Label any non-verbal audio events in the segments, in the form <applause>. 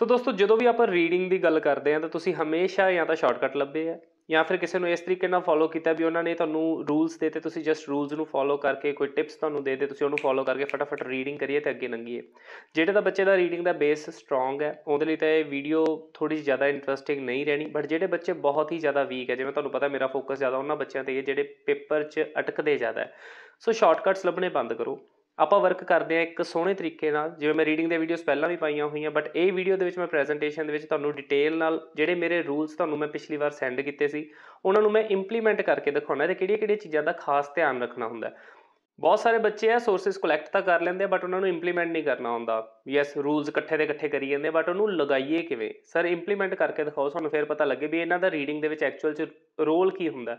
ਸੋ ਦੋਸਤੋ ਜਦੋਂ ਵੀ ਆਪਾਂ ਰੀਡਿੰਗ ਦੀ ਗੱਲ ਕਰਦੇ ਆਂ ਤਾਂ ਤੁਸੀਂ ਹਮੇਸ਼ਾ ਜਾਂ ਤਾਂ ਸ਼ਾਰਟਕਟ ਲੱਭੇ ਆ ਜਾਂ ਫਿਰ ਕਿਸੇ ਨੂੰ ਇਸ ਤਰੀਕੇ ਨਾਲ ਫੋਲੋ ਕੀਤਾ ਵੀ ਉਹਨਾਂ ਨੇ ਤੁਹਾਨੂੰ ਰੂਲਸ ਦੇ ਤੇ ਤੁਸੀਂ ਜਸਟ ਰੂਲਸ ਨੂੰ ਫੋਲੋ ਕਰਕੇ ਕੋਈ ਟਿਪਸ ਤੁਹਾਨੂੰ ਦੇ ਦੇ ਤੁਸੀਂ ਉਹਨੂੰ ਫੋਲੋ ਕਰਕੇ ਫਟਾਫਟ ਰੀਡਿੰਗ ਕਰੀਏ ਤੇ ਅੱਗੇ ਲੰਘੀਏ ਜਿਹੜੇ ਤਾਂ ਬੱਚੇ ਦਾ ਰੀਡਿੰਗ ਦਾ ਬੇਸ ਸਟਰੋਂਗ ਹੈ ਉਹਦੇ ਲਈ ਤਾਂ ਇਹ ਵੀਡੀਓ ਥੋੜੀ ਜ਼ਿਆਦਾ ਇੰਟਰਸਟਿੰਗ ਨਹੀਂ ਰਹਿਣੀ ਬਟ ਜਿਹੜੇ ਬੱਚੇ ਬਹੁਤ ਹੀ ਜ਼ਿਆਦਾ ਵੀਕ ਹੈ ਜਿਵੇਂ ਤੁਹਾਨੂੰ ਪਤਾ ਮੇਰਾ ਫੋਕਸ ਜ਼ਿਆਦਾ ਉਹਨਾਂ ਬੱਚਿਆਂ ਤੇ ਹੈ ਜਿਹੜੇ ਪੇਪਰ 'ਚ ਅਟਕਦੇ ਜ਼ਿਆਦਾ ਸੋ ਸ਼ਾਰਟਕਟਸ ਲੱਭਣੇ ਬੰਦ ਕਰੋ ਆਪਾਂ ਵਰਕ ਕਰਦੇ ਆ ਇੱਕ ਸੋਹਣੇ ਤਰੀਕੇ ਨਾਲ ਜਿਵੇਂ ਮੈਂ ਰੀਡਿੰਗ ਦੇ ਵੀਡੀਓਜ਼ ਪਹਿਲਾਂ ਵੀ ਪਾਈਆਂ ਹੋਈਆਂ ਬਟ ਇਹ ਵੀਡੀਓ ਦੇ ਵਿੱਚ ਮੈਂ ਪ੍ਰੈਜੈਂਟੇਸ਼ਨ ਦੇ ਵਿੱਚ ਤੁਹਾਨੂੰ ਡਿਟੇਲ ਨਾਲ ਜਿਹੜੇ ਮੇਰੇ ਰੂਲਸ ਤੁਹਾਨੂੰ ਮੈਂ ਪਿਛਲੀ ਵਾਰ ਸੈਂਡ ਕੀਤੇ ਸੀ ਉਹਨਾਂ ਨੂੰ ਮੈਂ ਇੰਪਲੀਮੈਂਟ ਕਰਕੇ ਦਿਖਾਉਣਾ ਤੇ ਕਿਹੜੀਆਂ-ਕਿਹੜੀਆਂ ਚੀਜ਼ਾਂ ਦਾ ਖਾਸ ਧਿਆਨ ਰੱਖਣਾ ਹੁੰਦਾ ਬਹੁਤ ਸਾਰੇ ਬੱਚੇ ਆ ਸੋਰਸਸ ਕਲੈਕਟ ਤਾਂ ਕਰ ਲੈਂਦੇ ਬਟ ਉਹਨਾਂ ਨੂੰ ਇੰਪਲੀਮੈਂਟ ਨਹੀਂ ਕਰਨਾ ਹੁੰਦਾ ਯੈਸ ਰੂਲਸ ਇਕੱਠੇ ਦੇ ਇਕੱਠੇ ਕਰੀ ਜਾਂਦੇ ਬਟ ਉਹਨੂੰ ਲਗਾਈਏ ਕਿਵੇਂ ਸਰ ਇੰਪਲੀਮੈਂਟ ਕਰਕੇ ਦਿਖਾਓ ਸਾਨੂੰ ਫਿਰ ਪਤਾ ਲੱਗੇ ਵੀ ਇਹਨਾਂ ਦਾ ਰੀਡਿੰਗ ਦੇ ਵਿੱਚ ਐਕਚੁਅਲ ਚ ਰੋਲ ਕੀ ਹੁੰਦਾ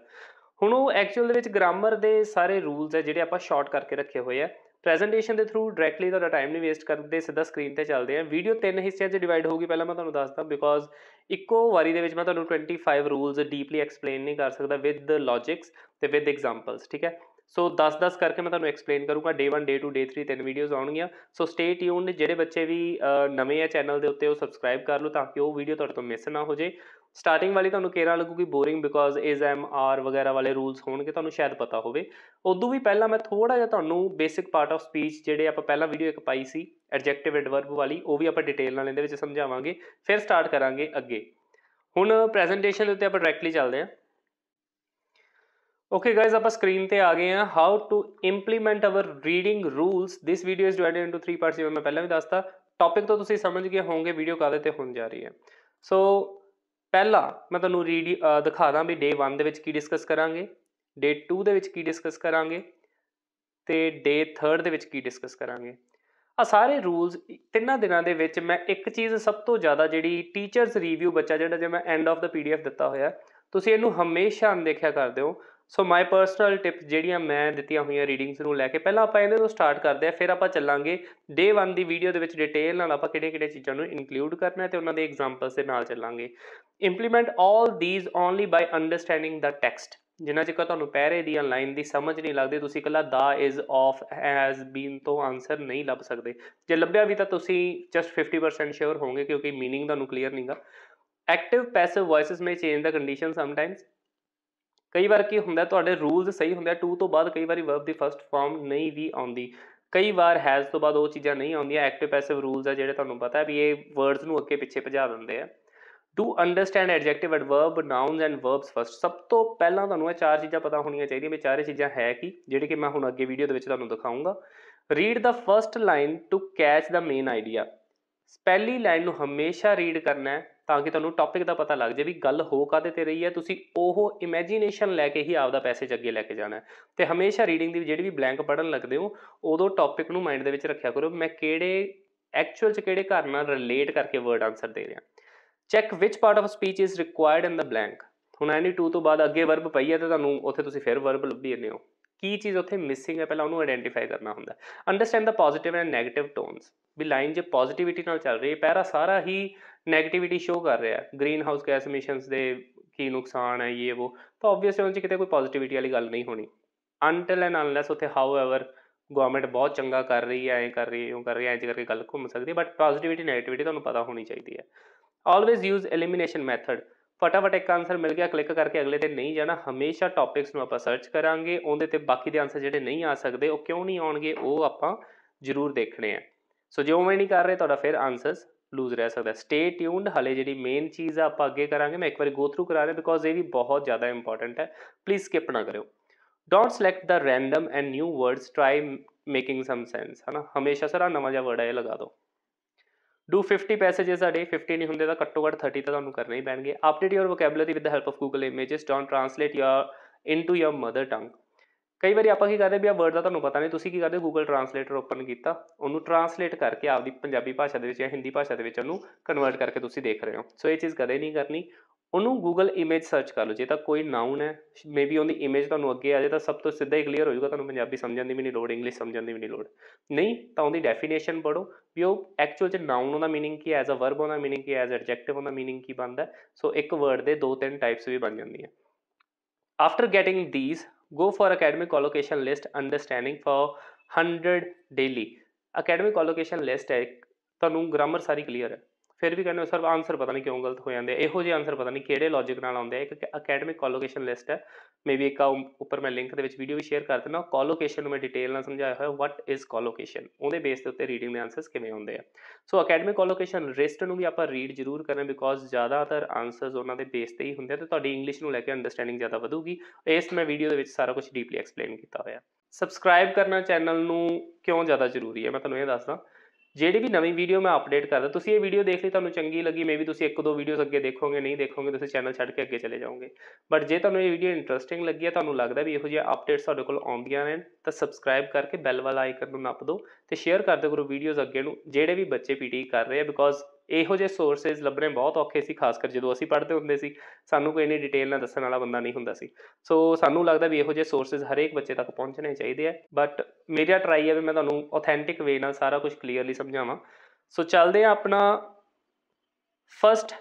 ਹੁਣ ਉਹ ਐਕਚੁਅਲ ਦੇ ਵਿੱਚ ਗ੍ਰਾਮਰ ਦੇ ਸਾਰੇ ਰੂਲਸ ਹੈ ਜਿਹੜੇ ਆਪਾਂ ਸ਼ਾਰਟ ਕਰਕੇ ਰੱਖੇ ਹੋਏ ਆ ਪ੍ਰੈਜੈਂਟੇਸ਼ਨ ਦੇ ਥਰੂ ਡਾਇਰੈਕਟਲੀ ਤੁਹਾਡਾ ਟਾਈਮ ਨਹੀਂ ਵੇਸਟ ਕਰਦੇ ਸਿੱਧਾ ਸਕਰੀਨ ਤੇ ਚੱਲਦੇ ਆ ਵੀਡੀਓ ਤਿੰਨ ਹਿੱਸਿਆਂ 'ਚ ਡਿਵਾਈਡ ਹੋਊਗੀ ਪਹਿਲਾਂ ਮੈਂ ਤੁਹਾਨੂੰ ਦੱਸਦਾ ਬਿਕੋਜ਼ ਇੱਕੋ ਵਾਰੀ ਦੇ ਵਿੱਚ ਮੈਂ ਤੁਹਾਨੂੰ 25 ਰੂਲਸ ਡੀਪਲੀ ਐਕਸਪਲੇਨ ਨਹੀਂ ਕਰ ਸਕਦਾ ਵਿਦ ਲੌਜਿਕਸ ਤੇ ਵਿਦ ਐਗਜ਼ਾਮਪਲਸ ਠੀਕ ਹੈ ਸੋ 10-10 ਕਰਕੇ ਮੈਂ ਤੁਹਾਨੂੰ ਐਕਸਪਲੇਨ ਕਰੂੰਗਾ ਡੇ 1 ਡੇ 2 ਡੇ 3 ਤਿੰਨ ਵੀਡੀਓਜ਼ ਆਉਣਗੀਆਂ ਸੋ ਸਟੇ ਟਿਊਨਡ ਜਿਹੜੇ ਬੱਚੇ ਵੀ ਨਵੇਂ ਆ ਚੈਨਲ ਦੇ ਉੱਤੇ ਉਹ ਸਬਸਕ੍ਰਾਈਬ ਕਰ ਲਓ ਤਾਂ ਕਿ ਉਹ ਵੀਡੀਓ ਤੁਹਾਡੇ ਤੋਂ ਮਿਸ ਨਾ ਹੋ ਜੇ ਸਟਾਰਟਿੰਗ ਵਾਲੀ ਤੁਹਾਨੂੰ ਕੇਰਾ ਲੱਗੂਗੀ boring because is M R ਵਗੈਰਾ ਵਾਲੇ ਰੂਲਸ ਹੋਣਗੇ ਤੁਹਾਨੂੰ ਸ਼ਾਇਦ ਪਤਾ ਹੋਵੇ ਉਦੋਂ ਵੀ ਪਹਿਲਾਂ ਮੈਂ ਥੋੜਾ ਜਿਹਾ ਤੁਹਾਨੂੰ ਬੇਸਿਕ ਪਾਰਟ ਆਫ ਸਪੀਚ ਜਿਹੜੇ ਆਪਾਂ ਪਹਿਲਾਂ ਵੀਡੀਓ ਇੱਕ ਪਾਈ ਸੀ ਐਡਜੈਕਟਿਵ ਐਡਵਰਬ ਵਾਲੀ ਉਹ ਵੀ ਆਪਾਂ ਡਿਟੇਲ ਨਾਲ ਇਹਦੇ ਵਿੱਚ ਸਮਝਾਵਾਂਗੇ ਫਿਰ ਸਟਾਰਟ ਕਰਾਂਗੇ ਅੱਗੇ ਹੁਣ ਪ੍ਰੈਜੈਂਟੇਸ਼ਨ ਦੇ ਉੱਤੇ ਆਪਾਂ ਡਾਇਰੈਕਟਲੀ ਚੱਲਦੇ ਹਾਂ ਓਕੇ ਗਾਇਜ਼ ਆਪਾਂ ਸਕਰੀਨ ਤੇ ਆ ਗਏ ਹਾਂ how to implement our reading rules this video is divided into 3 parts ਜਿਵੇਂ ਮੈਂ ਪਹਿਲਾਂ ਵੀ ਦੱਸਤਾ ਟੌਪਿਕ ਤੋਂ ਤੁਸੀਂ ਸਮਝ ਗਏ ਹੋਵੋਗੇ ਵੀਡੀਓ ਕਾਦੇ ਤੇ ਹੋਣ ਜਾ ਰਹੀ ਹੈ ਸੋ ਪਹਿਲਾ ਮੈਂ ਤੁਹਾਨੂੰ ਰੀਡ ਦਿਖਾ ਦਾਂ ਵੀ ਡੇ 1 ਦੇ ਵਿੱਚ ਕੀ ਡਿਸਕਸ ਕਰਾਂਗੇ ਡੇ 2 ਦੇ ਵਿੱਚ ਕੀ ਡਿਸਕਸ ਕਰਾਂਗੇ ਤੇ ਡੇ 3 ਦੇ ਵਿੱਚ ਕੀ ਡਿਸਕਸ ਕਰਾਂਗੇ ਆ ਸਾਰੇ ਰੂਲਸ ਤਿੰਨਾਂ ਦਿਨਾਂ ਦੇ ਵਿੱਚ ਮੈਂ ਇੱਕ ਚੀਜ਼ ਸਭ ਤੋਂ ਜ਼ਿਆਦਾ ਜਿਹੜੀ ਟੀਚਰਸ ਰਿਵਿਊ ਬੱਚਾ ਜਿਹੜਾ ਜੇ ਮੈਂ ਐਂਡ ਆਫ ਦਾ ਪੀਡੀਐਫ ਦਿੱਤਾ ਹੋਇਆ ਤੁਸੀਂ ਇਹਨੂੰ ਹਮੇਸ਼ਾ ਅਨਦੇਖਿਆ ਕਰਦੇ ਹੋ ਸੋ ਮਾਈ ਪਰਸਨਲ ਟਿਪਸ ਜਿਹੜੀਆਂ ਮੈਂ ਦਿੱਤੀਆਂ ਹੋਈਆਂ ਰੀਡਿੰਗਸ ਨੂੰ ਲੈ ਕੇ ਪਹਿਲਾਂ ਆਪਾਂ ਇਹਦੇ ਤੋਂ ਸਟਾਰਟ ਕਰਦੇ ਆ ਫਿਰ ਆਪਾਂ ਚੱਲਾਂਗੇ ਡੇ 1 ਦੀ ਵੀਡੀਓ ਦੇ ਵਿੱਚ ਡਿਟੇਲ ਨਾਲ ਆਪਾਂ ਕਿਹੜੇ-ਕਿਹੜੇ ਚੀਜ਼ਾਂ ਨੂੰ ਇਨਕਲੂਡ ਕਰਨਾ ਹੈ ਤੇ ਉਹਨਾਂ ਦੇ ਐਗਜ਼ਾਮਪਲਸ ਦੇ ਨਾਲ ਚੱਲਾਂਗੇ implement all these only by understanding the text ਜਿੰਨਾ ਚਿਰ ਤੁਹਾਨੂੰ ਪੈਰੇ ਦੀ ਲਾਈਨ ਦੀ ਸਮਝ ਨਹੀਂ ਲੱਗਦੀ ਤੁਸੀਂ ਇਕੱਲਾ the is of has been ਤੋਂ ਆਨਸਰ ਨਹੀਂ ਲੱਭ ਸਕਦੇ ਜੇ ਲੱਭਿਆ ਵੀ ਤਾਂ ਤੁਸੀਂ ਜਸਟ 50% ਸ਼ੋਰ ਹੋਵੋਗੇ ਕਿਉਂਕਿ मीनिंग ਤੁਹਾਨੂੰ ਕਲੀਅਰ ਨਹੀਂਗਾ active passive voices may change the condition sometimes ਕਈ ਵਾਰ ਕੀ ਹੁੰਦਾ ਤੁਹਾਡੇ ਰੂਲਸ ਸਹੀ ਹੁੰਦੇ ਆ ਟੂ ਤੋਂ ਬਾਅਦ ਕਈ ਵਾਰੀ ਵਰਬ ਦੀ ਫਰਸਟ ਫਾਰਮ ਨਹੀਂ ਵੀ ਆਉਂਦੀ ਕਈ ਵਾਰ ਹੈਜ਼ ਤੋਂ ਬਾਅਦ ਉਹ ਚੀਜ਼ਾਂ ਨਹੀਂ ਆਉਂਦੀਆਂ ਐਕਟਿਵ ਪੈਸਿਵ ਰੂਲਸ ਆ ਜਿਹੜੇ ਤੁਹਾਨੂੰ ਪਤਾ ਵੀ ਇਹ ਵਰਡਸ ਨੂੰ ਅੱਗੇ ਪਿੱਛੇ ਭਜਾ ਦਿੰਦੇ ਆ to understand adjective adverb nouns and verbs first ਸਭ ਤੋਂ ਪਹਿਲਾਂ ਤੁਹਾਨੂੰ ਇਹ ਚਾਰ ਚੀਜ਼ਾਂ ਪਤਾ ਹੋਣੀਆਂ ਚਾਹੀਦੀਆਂ ਵੀ ਚਾਰੇ ਚੀਜ਼ਾਂ ਹੈ ਕੀ ਜਿਹੜੇ ਕਿ ਮੈਂ ਹੁਣ ਅੱਗੇ ਵੀਡੀਓ ਦੇ ਵਿੱਚ ਤੁਹਾਨੂੰ ਦਿਖਾਉਂਗਾ read the first line to catch the main idea ਪਹਿਲੀ ਲਾਈਨ ਨੂੰ ਹਮੇਸ਼ਾ ਰੀਡ ਕਰਨਾ ਹੈ ਤਾਂ ਕਿ ਤੁਹਾਨੂੰ ਟੌਪਿਕ ਦਾ ਪਤਾ ਲੱਗ ਜੇ ਵੀ ਗੱਲ ਹੋ ਕਾਦੇ ਤੇ ਰਹੀ ਹੈ ਤੁਸੀਂ ਉਹ ਇਮੇਜਿਨੇਸ਼ਨ ਲੈ ਕੇ ਹੀ ਆਪਦਾ ਪੈਸੇਜ ਅੱਗੇ ਲੈ ਕੇ ਜਾਣਾ ਹੈ ਤੇ ਹਮੇਸ਼ਾ ਰੀਡਿੰਗ ਦੀ ਜਿਹੜੀ ਵੀ ਬਲੈਂਕ ਪੜਨ ਲੱਗਦੇ ਹੋ ਉਦੋਂ ਟੌਪਿਕ ਨੂੰ ਮਾਈਂਡ ਦੇ ਵਿੱਚ ਰੱਖਿਆ ਕਰੋ ਮੈਂ ਕਿਹੜੇ ਐਕਚੁਅਲ ਚ ਕਿਹੜੇ ਘਰ ਨਾਲ ਰਿਲੇਟ ਕਰਕੇ ਵਰਡ ਆਨਸਰ ਦੇ ਰਿਹਾ check which part of speech is required in the blank ਹੁਣ ਐਨੀ 2 ਤੋਂ ਬਾਅਦ ਅੱਗੇ ਵਰਬ ਪਈ ਹੈ ਤੇ ਤੁਹਾਨੂੰ ਉੱਥੇ ਤੁਸੀਂ ਫਿਰ ਵਰਬ ਲੱਭੀ ਜਾਂਦੇ ਹੋ ਕੀ ਚੀਜ਼ ਉੱਥੇ ਮਿਸਿੰਗ ਹੈ ਪਹਿਲਾਂ ਉਹਨੂੰ ਆਇਡੈਂਟੀਫਾਈ ਕਰਨਾ ਹੁੰਦਾ understand the positive and negative tones ਵੀ ਲਾਈਨ ਜੇ ਪੋਜ਼ਿਟਿਵਿਟੀ ਨਾਲ ਚੱਲ ਰਹੀ ਹੈ ਪਹਿਰਾ ਸਾਰਾ ਹੀ ਨੈਗੇਟਿਵਿਟੀ ਸ਼ੋ ਕਰ ਰਿਹਾ ਹੈ ਗ੍ਰੀਨ ਹਾਊਸ ਗੈਸ ਐਮਿਸ਼ਨਸ ਦੇ ਕੀ ਨੁਕਸਾਨ ਹੈ ਇਹ ਉਹ ਤਾਂ ਆਬਵੀਅਸਲੀ ਉਹਨਾਂ 'ਚ ਕਿਤੇ ਕੋਈ ਪੋਜ਼ਿਟਿਵਿਟੀ ਵਾਲੀ ਗੱਲ ਨਹੀਂ ਹੋਣੀ ਅੰਟਿਲ ਐਂਡ ਅਨਲੈਸ ਉੱਥੇ ਹਾਊਐਵਰ ਗਵਰਨਮੈਂਟ ਬਹੁਤ ਚੰਗਾ ਕਰ ਰਹੀ ਹੈ ਐਂ ਕਰ ਰਹੀ ਹੈ ਉਹ ਕਰ ਰਹੀ ਹੈ ਐਂ ਕਰਕੇ ਗੱਲ ਘੁੰਮ ਸਕਦੀ ਹੈ ਬਟ ਪੋਜ਼ਿਟਿਵਿਟੀ ਨੈਗੇਟਿਵਿਟੀ ਤੁਹਾਨੂੰ ਪਤਾ ਹੋਣੀ ਚਾਹੀਦੀ ਹੈ ਆਲਵੇਜ਼ ਯੂਜ਼ ਐਲੀਮੀਨੇਸ਼ਨ ਮੈਥਡ ਫਟਾਫਟ ਇੱਕ ਆਨਸਰ ਮਿਲ ਗਿਆ ਕਲਿੱਕ ਕਰਕੇ ਅਗਲੇ ਤੇ ਨਹੀਂ ਜਾਣਾ ਹਮੇਸ਼ਾ ਟੌਪਿਕਸ ਨੂੰ ਆਪਾਂ ਸਰਚ ਕਰਾਂਗੇ ਉਹਦੇ ਤੇ ਬਾਕੀ ਦੇ ਆਨਸਰ ਜਿਹੜੇ ਨਹੀਂ ਆ ਸਕਦੇ ਉਹ ਕਿਉਂ ਨਹੀਂ ਆਉਣਗੇ ਉਹ ਆਪਾਂ ਜ਼ਰੂਰ ਦੇਖਣੇ ਆ ਸੋ ਜੇ ਉਵੇਂ ਨਹੀਂ ਕਰ ਰਹੇ ਤੁਹਾਡਾ ਫਿਰ ਆਨਸਰਸ ਲੂਜ਼ ਰਹਿ ਸਕਦਾ ਸਟੇ ਟਿਊਨਡ ਹਲੇ ਜਿਹੜੀ ਮੇਨ ਚੀਜ਼ ਆ ਆਪਾਂ ਅੱਗੇ ਕਰਾਂਗੇ ਮੈਂ ਇੱਕ ਵਾਰੀ ਗੋ ਥਰੂ ਕਰਾ ਰਿਹਾ ਬਿਕੋਜ਼ ਇਹ ਵੀ ਬਹੁਤ ਜ਼ਿਆਦਾ ਇੰਪੋਰਟੈਂਟ ਹੈ ਪਲੀਜ਼ ਸਕਿਪ ਨਾ ਕਰਿਓ don't select the random and new words try making some sense ਹਨਾ ਹਮੇਸ਼ਾ ਸਾਰਾ ਨਵਾਂ ਜਿਹਾ ਵਰਡ ਹੈ ਇਹ ਲਗਾ ਦਿਓ ਡੂ 50 ਪੈਸੇजेस ਅ ਡੇ 50 ਨਹੀਂ ਹੁੰਦੇ ਤਾਂ ਘੱਟੋ ਘੱਟ 30 ਤਾਂ ਤੁਹਾਨੂੰ ਕਰਨੇ ਹੀ ਪੈਣਗੇ update your vocabulary with the help of Google images don't translate your into your mother tongue ਕਈ ਵਾਰੀ ਆਪਾਂ ਕੀ ਕਰਦੇ ਵੀ ਆ ਵਰਡ ਦਾ ਤੁਹਾਨੂੰ ਪਤਾ ਨਹੀਂ ਤੁਸੀਂ ਕੀ ਕਰਦੇ ਗੂਗਲ ਟ੍ਰਾਂਸਲੇਟਰ ਓਪਨ ਕੀਤਾ ਉਹਨੂੰ ਟ੍ਰਾਂਸਲੇਟ ਕਰਕੇ ਆਪਦੀ ਪੰਜਾਬੀ ਭਾਸ਼ਾ ਦੇ ਵਿੱਚ ਜਾਂ ਹਿੰਦੀ ਭਾਸ਼ਾ ਦੇ ਵਿੱਚ ਉਹਨੂੰ ਕਨਵਰਟ ਕਰਕੇ ਤੁਸੀਂ ਦੇਖ ਰਹੇ ਹੋ ਸੋ ਇਹ ਚੀਜ਼ ਕਦੇ ਨਹੀਂ ਕਰਨੀ ਉਹਨੂੰ ਗੂਗਲ ਇਮੇਜ ਸਰਚ ਕਰ ਲਓ ਜੇ ਤਾਂ ਕੋਈ ਨਾਉਨ ਹੈ ਮੇਬੀ ਉਹਦੀ ਇਮੇਜ ਤੁਹਾਨੂੰ ਅੱਗੇ ਆ ਜਾਏ ਤਾਂ ਸਭ ਤੋਂ ਸਿੱਧਾ ਹੀ ਕਲੀਅਰ ਹੋ ਜਾਊਗਾ ਤੁਹਾਨੂੰ ਪੰਜਾਬੀ ਸਮਝਣ ਦੀ ਵੀ ਨਹੀਂ ਲੋੜ ਇੰਗਲਿਸ਼ ਸਮਝਣ ਦੀ ਵੀ ਨਹੀਂ ਲੋੜ ਨਹੀਂ ਤਾਂ ਉਹਦੀ ਡੈਫੀਨੇਸ਼ਨ ਪੜੋ ਵੀ ਉਹ ਐਕਚੁਅਲ ਚ ਨਾਉਨ ਉਹਦਾ ਮੀਨਿੰਗ ਕੀ ਐਜ਼ ਅ ਵਰਬ ਉਹਦਾ ਮੀਨਿੰਗ ਕੀ ਐਜ਼ ਐਡਜੈਕਟਿਵ ਉਹਦਾ ਮੀਨਿੰਗ ਕੀ ਬਣਦਾ ਸੋ ਇੱਕ ਵਰਡ ਦੇ ਦੋ ਤਿੰਨ ਟਾਈਪਸ ਵੀ ਬਣ ਜਾਂਦੀਆਂ after getting these go for academic allocation list understanding for 100 daily academic allocation list ਹੈ ਤੁਹਾਨੂੰ ਗ੍ਰਾਮਰ ਸਾਰੀ ਕਲੀਅਰ ਹੈ ਫਿਰ ਵੀ ਕਹਿੰਦੇ ਸਰ ਆਨਸਰ ਪਤਾ ਨਹੀਂ ਕਿਉਂ ਗਲਤ ਹੋ ਜਾਂਦੇ ਇਹੋ ਜਿਹੇ ਆਨਸਰ ਪਤਾ ਨਹੀਂ ਕਿਹੜੇ ਲੌਜੀਕ ਨਾਲ ਆਉਂਦੇ ਆ ਇੱਕ ਅਕੈਡਮਿਕ ਕੋਲੋਕੇਸ਼ਨ ਲਿਸਟ ਹੈ ਮੇਬੀ ਇੱਕ ਉੱਪਰ ਮੈਂ ਲਿੰਕ ਦੇ ਵਿੱਚ ਵੀਡੀਓ ਵੀ ਸ਼ੇਅਰ ਕਰ ਦਿੰਦਾ ਕੋਲੋਕੇਸ਼ਨ ਨੂੰ ਮੈਂ ਡਿਟੇਲ ਨਾਲ ਸਮਝਾਇਆ ਹੋਇਆ ਵਟ ਇਜ਼ ਕੋਲੋਕੇਸ਼ਨ ਉਹਦੇ ਬੇਸ ਦੇ ਉੱਤੇ ਰੀਡਿੰਗ ਦੇ ਆਨਸਰਸ ਕਿਵੇਂ ਹੁੰਦੇ ਆ ਸੋ ਅਕੈਡਮਿਕ ਕੋਲੋਕੇਸ਼ਨ ਰਿਸਟ ਨੂੰ ਵੀ ਆਪਾਂ ਰੀਡ ਜ਼ਰੂਰ ਕਰਨਾ ਬਿਕੋਜ਼ ਜ਼ਿਆਦਾਤਰ ਆਨਸਰਸ ਉਹਨਾਂ ਦੇ ਬੇਸ ਤੇ ਹੀ ਹੁੰਦੇ ਆ ਤੇ ਤੁਹਾਡੀ ਇੰਗਲਿਸ਼ ਨੂੰ ਲੈ ਕੇ ਅੰਡਰਸਟੈਂਡਿੰਗ ਜ਼ਿਆਦਾ ਵਧੂਗੀ ਇਸ ਮੈਂ ਵੀਡੀਓ ਦੇ ਵਿੱਚ ਸਾਰਾ ਕੁਝ ਡੀਪਲੀ ਐਕਸਪਲੇਨ ਕੀਤਾ ਹੋਇਆ ਸਬਸਕ੍ਰਾਈਬ ਕਰਨਾ ਚੈਨਲ ਨੂੰ ਕਿਉਂ ਜ਼ਿਆਦਾ ਜ਼ਰੂਰੀ ਹੈ ਮੈਂ ਤੁਹਾਨੂੰ ਇਹ ਦੱਸਦਾ ਜਿਹੜੀ ਵੀ ਨਵੀਂ ਵੀਡੀਓ ਮੈਂ ਅਪਡੇਟ ਕਰਦਾ ਤੁਸੀਂ ਇਹ ਵੀਡੀਓ ਦੇਖ ਲਈ ਤੁਹਾਨੂੰ ਚੰਗੀ ਲੱਗੀ ਮੇਬੀ ਤੁਸੀਂ ਇੱਕ ਦੋ ਵੀਡੀਓਸ ਅੱਗੇ ਦੇਖੋਗੇ ਨਹੀਂ ਦੇਖੋਗੇ ਤੁਸੀਂ ਚੈਨਲ ਛੱਡ ਕੇ ਅੱਗੇ ਚਲੇ ਜਾਓਗੇ ਬਟ ਜੇ ਤੁਹਾਨੂੰ ਇਹ ਵੀਡੀਓ ਇੰਟਰਸਟਿੰਗ ਲੱਗੀ ਹੈ ਤੁਹਾਨੂੰ ਲੱਗਦਾ ਵੀ ਇਹੋ ਜਿਹੇ ਅਪਡੇਟਸ ਤੁਹਾਡੇ ਕੋਲ ਆਉਂਦੀਆਂ ਨੇ ਤਾਂ ਸਬਸਕ੍ਰਾਈਬ ਕਰਕੇ ਬੈਲ ਵਾਲਾ ਆਈਕਨ ਨੂੰ ਨੱਪ ਦਿਓ ਤੇ ਸ਼ੇਅਰ ਕਰਦੇ ਕਰੋ ਵੀਡੀਓਜ਼ ਅੱਗੇ ਨੂੰ ਜਿਹੜੇ ਵੀ ਬੱਚੇ ਪੀਟੀ ਕਰ ਰਹੇ ਆ ਬਿਕੋਜ਼ ਇਹੋ ਜਿਹੇ ਸੋਰਸਸ ਲੱਭਣੇ ਬਹੁਤ ਔਖੇ ਸੀ ਖਾਸ ਕਰ ਜਦੋਂ ਅਸੀਂ ਪੜ੍ਹਦੇ ਹੁੰਦੇ ਸੀ ਸਾਨੂੰ ਕੋਈ ਇੰਨੀ ਡਿਟੇਲ ਨਾਲ ਦੱਸਣ ਵਾਲਾ ਬੰਦਾ ਨਹੀਂ ਹੁੰਦਾ ਸੀ ਸੋ ਸਾਨੂੰ ਲੱਗਦਾ ਵੀ ਇਹੋ ਜਿਹੇ ਸੋਰਸਸ ਹਰੇਕ ਬੱਚੇ ਤੱਕ ਪਹੁੰਚਣੇ ਚਾਹੀਦੇ ਆ ਬਟ ਮੇਰਾ ਟਰਾਈ ਹੈ ਵੀ ਮੈਂ ਤੁਹਾਨੂੰ ਆਥੈਂਟਿਕ ਵੇ ਨਾਲ ਸਾਰਾ ਕੁਝ ਕਲੀਅਰਲੀ ਸਮਝਾਵਾਂ ਸੋ ਚੱਲਦੇ ਆ ਆਪਣਾ ਫਰਸਟ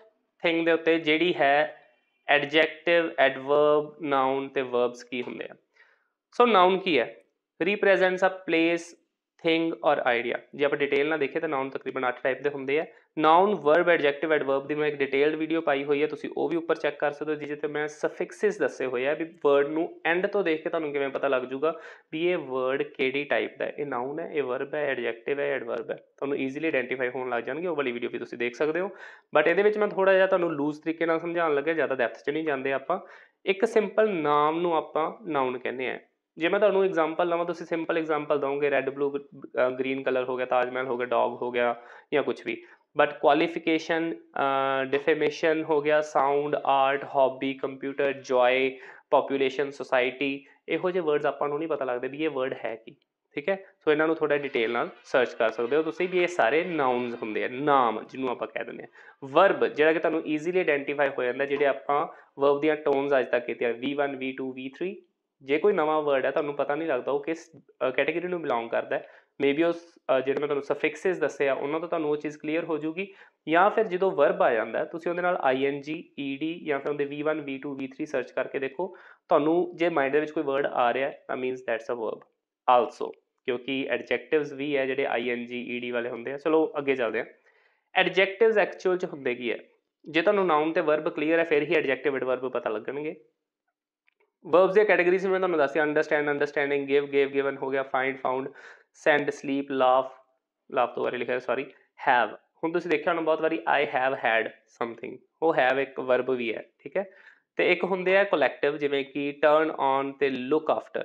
ਥਿੰਗ ਦੇ ਉੱਤੇ ਜਿਹੜੀ ਹੈ ਐਡਜੈਕਟਿਵ ਐਡਵਰਬ ਨਾਉਨ ਤੇ ਵਰਬਸ ਕੀ ਹੁੰਦੇ ਆ ਸੋ ਨਾਉਨ ਕੀ ਹੈ represents a place thing or idea ਜੇ ਆਪਾਂ ਡਿਟੇਲ ਨਾਲ ਦੇਖੀਏ ਤਾਂ ਨਾਉਨ ਤਕਰੀਬਨ 8 ਟਾਈਪ ਦੇ ਹੁੰਦੇ ਆ ਨਾਉਨ ਵਰਬ ਐਡਜੈਕਟਿਵ ਐਡਵਰਬ ਦੀ ਮੈਂ ਇੱਕ ਡਿਟੇਲਡ ਵੀਡੀਓ ਪਾਈ ਹੋਈ ਹੈ ਤੁਸੀਂ ਉਹ ਵੀ ਉੱਪਰ ਚੈੱਕ ਕਰ ਸਕਦੇ ਹੋ ਜਿਹਦੇ ਤੇ ਮੈਂ ਸਫਿਕਸਿਸ ਦੱਸੇ ਹੋਏ ਆ ਵੀ ਵਰਡ ਨੂੰ ਐਂਡ ਤੋਂ ਦੇਖ ਕੇ ਤੁਹਾਨੂੰ ਕਿਵੇਂ ਪਤਾ ਲੱਗ ਜਾਊਗਾ ਵੀ ਇਹ ਵਰਡ ਕਿਹੜੀ ਟਾਈਪ ਦਾ ਇਹ ਨਾਉਨ ਹੈ ਇਹ ਵਰਬ ਹੈ ਐਡਜੈਕਟਿਵ ਹੈ ਐਡਵਰਬ ਹੈ ਤੁਹਾਨੂੰ ਈਜ਼ੀਲੀ ਆਈਡੈਂਟੀਫਾਈ ਹੋਣ ਲੱਗ ਜਾਣਗੇ ਉਹ ਵਾਲੀ ਵੀਡੀਓ ਵੀ ਤੁਸੀਂ ਦੇਖ ਸਕਦੇ ਹੋ ਬਟ ਇਹਦੇ ਵਿੱਚ ਮੈਂ ਥੋੜਾ ਜਿਹਾ ਤੁਹਾਨੂੰ ਲੂਜ਼ ਤਰੀਕੇ ਨਾਲ ਸਮਝਾਉਣ ਲੱਗਿਆ ਜ਼ਿਆਦਾ ਡੈਪਥ 'ਚ ਨਹੀਂ ਜਾਂਦੇ ਆਪਾਂ ਇੱਕ ਸਿੰਪਲ ਨਾਮ ਨੂੰ ਆਪਾਂ ਨਾਉਨ ਕਹਿੰਦੇ ਆ ਜੇ ਮੈਂ ਤੁਹਾਨੂੰ ਐਗਜ਼ਾਮਪਲ ਲਵਾਂ ਤੁਸੀਂ ਸਿੰਪਲ ਐਗਜ਼ਾਮਪਲ ਦਵਾਂਗੇ ਰੈੱਡ ਬਲੂ ਗ੍ਰੀਨ ਕਲਰ ਹੋ ਗਿਆ ਤਾਜ ਮਹਿਲ ਹੋ ਗਿਆ ਡੌਗ ਹੋ ਗਿਆ ਜਾਂ ਕੁਝ ਵੀ ਬਟ ਕੁਆਲੀਫਿਕੇਸ਼ਨ ਡਿਫੇਮੇਸ਼ਨ ਹੋ ਗਿਆ sound art hobby computer joy population society ਇਹੋ ਜਿਹੇ ਵਰਡਸ ਆਪਾਂ ਨੂੰ ਨਹੀਂ ਪਤਾ ਲੱਗਦੇ ਵੀ ਇਹ ਵਰਡ ਹੈ ਕੀ ਠੀਕ ਹੈ ਸੋ ਇਹਨਾਂ ਨੂੰ ਥੋੜਾ ਡਿਟੇਲ ਨਾਲ ਸਰਚ ਕਰ ਸਕਦੇ ਹੋ ਤੁਸੀਂ ਵੀ ਇਹ ਸਾਰੇ ਨਾਉਨਸ ਹੁੰਦੇ ਆ ਨਾਮ ਜਿਹਨੂੰ ਆਪਾਂ ਕਹਿ ਦਿੰਦੇ ਆ ਵਰਬ ਜਿਹੜਾ ਕਿ ਤੁਹਾਨੂੰ ਈਜ਼ੀਲੀ ਆਇਡੈਂਟੀਫਾਈ ਹੋ ਜਾਂਦਾ ਜਿਹੜੇ ਆਪਾਂ ਵਰਬ ਦੀਆਂ ਟੋਨਸ ਅੱਜ ਤੱਕ ਕੀਤੀਆਂ V1 V2 V3 ਜੇ ਕੋਈ ਨਵਾਂ ਵਰਡ ਹੈ ਤੁਹਾਨੂੰ ਪਤਾ ਨਹੀਂ ਲੱਗਦਾ ਉਹ ਕਿਸ ਕੈਟਾਗਰੀ ਨੂੰ ਬਿਲੋਂਗ ਕਰਦਾ ਹੈ ਮੇਬੀ ਉਸ ਜਿਹੜੇ ਮੈਂ ਤੁਹਾਨੂੰ ਸਫਿਕਸਸ ਦੱਸੇ ਆ ਉਹਨਾਂ ਤੋਂ ਤੁਹਾਨੂੰ ਉਹ ਚੀਜ਼ ਕਲੀਅਰ ਹੋ ਜੂਗੀ ਜਾਂ ਫਿਰ ਜਦੋਂ ਵਰਬ ਆ ਜਾਂਦਾ ਤੁਸੀਂ ਉਹਦੇ ਨਾਲ ing ed ਜਾਂ ਫਿਰ ਉਹਦੇ v1 v2 v3 ਸਰਚ ਕਰਕੇ ਦੇਖੋ ਤੁਹਾਨੂੰ ਜੇ ਮਾਈਂਡ ਦੇ ਵਿੱਚ ਕੋਈ ਵਰਡ ਆ ਰਿਹਾ ਤਾਂ means that's a verb also ਕਿਉਂਕਿ ਐਡਜੈਕਟਿਵਸ ਵੀ ਹੈ ਜਿਹੜੇ ing ed ਵਾਲੇ ਹੁੰਦੇ ਆ ਚਲੋ ਅੱਗੇ ਚੱਲਦੇ ਆ ਐਡਜੈਕਟਿਵਸ ਐਕਚੁਅਲ ਚ ਹੁੰਦੇ ਕੀ ਹੈ ਜੇ ਤੁਹਾਨੂੰ ਨਾਉਨ ਤੇ ਵਰਬ ਕਲੀਅਰ ਹੈ ਫਿਰ ਹੀ ਐਡਜੈਕਟਿਵ ਐਂਡ ਪਤਾ ਲੱਗਣਗੇ ਵਰਬਸ ਦੀਆਂ ਕੈਟਾਗਰੀਜ਼ ਮੈਂ ਤੁਹਾਨੂੰ ਦੱਸਿਆ understand understanding give give given ਹੋ ਗਿਆ find found send sleep laugh laugh ਤੋਂ ਬਾਰੇ ਲਿਖਿਆ ਸੌਰੀ ਹੈਵ ਹੁਣ ਤੁਸੀਂ ਦੇਖਿਆ ਹੁਣ ਬਹੁਤ ਵਾਰੀ ਆਈ ਹੈਵ ਹੈਡ ਸਮਥਿੰਗ ਉਹ ਹੈਵ ਇੱਕ ਵਰਬ ਵੀ ਹੈ ਠੀਕ ਹੈ ਤੇ ਇੱਕ ਹੁੰਦੇ ਆ ਕਲੈਕਟਿਵ ਜਿਵੇਂ ਕਿ ਟਰਨ ਔਨ ਤੇ ਲੁੱਕ ਆਫਟਰ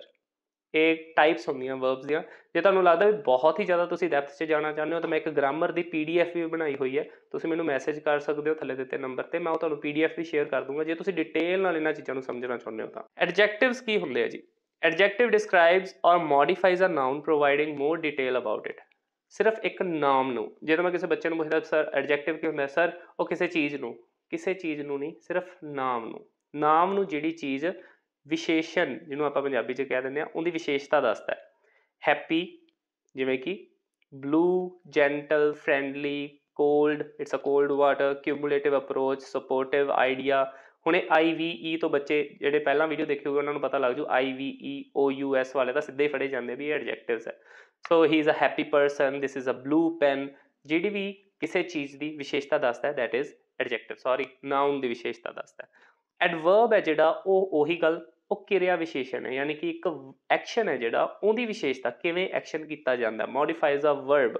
ਇਹ ਟਾਈਪਸ ਹੁੰਦੀਆਂ ਵਰਬਸ ਦੀਆਂ ਜੇ ਤੁਹਾਨੂੰ ਲੱਗਦਾ ਵੀ ਬਹੁਤ ਹੀ ਜ਼ਿਆਦਾ ਤੁਸੀਂ ਡੈਪਥ 'ਚ ਜਾਣਾ ਚਾਹੁੰਦੇ ਹੋ ਤਾਂ ਮੈਂ ਇੱਕ ਗ੍ਰਾਮਰ ਦੀ ਪੀਡੀਐਫ ਵੀ ਬਣਾਈ ਹੋਈ ਹੈ ਤੁਸੀਂ ਮੈਨੂੰ ਮੈਸੇਜ ਕਰ ਸਕਦੇ ਹੋ ਥੱਲੇ ਦਿੱਤੇ ਨੰਬਰ ਤੇ ਮੈਂ ਉਹ ਤੁਹਾਨੂੰ ਪੀਡੀਐਫ ਵੀ ਸ਼ੇਅਰ ਕਰ ਦੂੰਗਾ ਜੇ ਤੁਸੀਂ ਡਿਟੇਲ ਨਾਲ ਇਹਨਾਂ ਚੀਜ਼ਾਂ ਨੂੰ ਸਮਝਣਾ ਚਾਹੁੰਦੇ ਹੋ ਤਾਂ ਐਡਜੈਕਟਿਵਸ ਕੀ ਹੁੰਦੇ ਆ ਜੀ adjective describes or modifies a noun providing more detail about it ਸਿਰਫ ਇੱਕ ਨਾਮ ਨੂੰ ਜੇ ਤਾਂ ਮੈਂ ਕਿਸੇ ਬੱਚੇ ਨੂੰ ਪੁੱਛਦਾ ਸਰ ਐਡਜੈਕਟਿਵ ਕੀ ਹੁੰਦਾ ਸਰ ਉਹ ਕਿਸੇ ਚੀਜ਼ ਨੂੰ ਕਿਸੇ ਚੀਜ਼ ਨੂੰ ਨਹੀਂ ਸਿਰਫ ਨਾਮ ਨੂੰ ਨਾਮ ਨੂੰ ਜਿਹੜੀ ਚੀਜ਼ ਵਿਸ਼ੇਸ਼ਣ ਜਿਹਨੂੰ ਆਪਾਂ ਪੰਜਾਬੀ 'ਚ ਕਹਿ ਦਿੰਦੇ ਆ ਉਹਦੀ ਵਿਸ਼ੇਸ਼ਤਾ ਦੱਸਦਾ ਹੈ ਹੈਪੀ ਜਿਵੇਂ ਕਿ blue gentle friendly cold it's a cold water ਕਿਊਮੂਲੇਟਿਵ approach supportive idea ਹੁਣ ਇਹ ਆਈਵੀਈ e ਤੋਂ ਬੱਚੇ ਜਿਹੜੇ ਪਹਿਲਾਂ ਵੀਡੀਓ ਦੇਖੇ ਹੋਗੇ ਉਹਨਾਂ ਨੂੰ ਪਤਾ ਲੱਗ ਜੂ ਆਈਵੀਈ ਓਯੂਐਸ e ਵਾਲੇ ਤਾਂ ਸਿੱਧੇ ਹੀ ਫੜੇ ਜਾਂਦੇ ਵੀ ਇਹ ਐਡਜੈਕਟਿਵਸ ਹੈ so he is a happy person this is a blue pen ਜਿਹੜੀ ਵੀ ਕਿਸੇ ਚੀਜ਼ ਦੀ ਵਿਸ਼ੇਸ਼ਤਾ ਦੱਸਦਾ ਹੈ that is adjective sorry noun ਦੀ ਵਿਸ਼ੇਸ਼ਤਾ ਦੱਸਦਾ ਹੈ ਐਡਵਰਬ ਹੈ ਜਿਹੜਾ ਉਹ ਉਹੀ ਗੱਲ ਉਹ ਕਿਰਿਆ ਵਿਸ਼ੇਸ਼ਣ ਹੈ ਯਾਨੀ ਕਿ ਇੱਕ ਐਕਸ਼ਨ ਹੈ ਜਿਹੜਾ ਉਹਦੀ ਵਿਸ਼ੇਸ਼ਤਾ ਕਿਵੇਂ ਐਕਸ਼ਨ ਕੀਤਾ ਜਾਂਦਾ ਮੋਡੀਫਾਈਜ਼ ਆ ਵਰਬ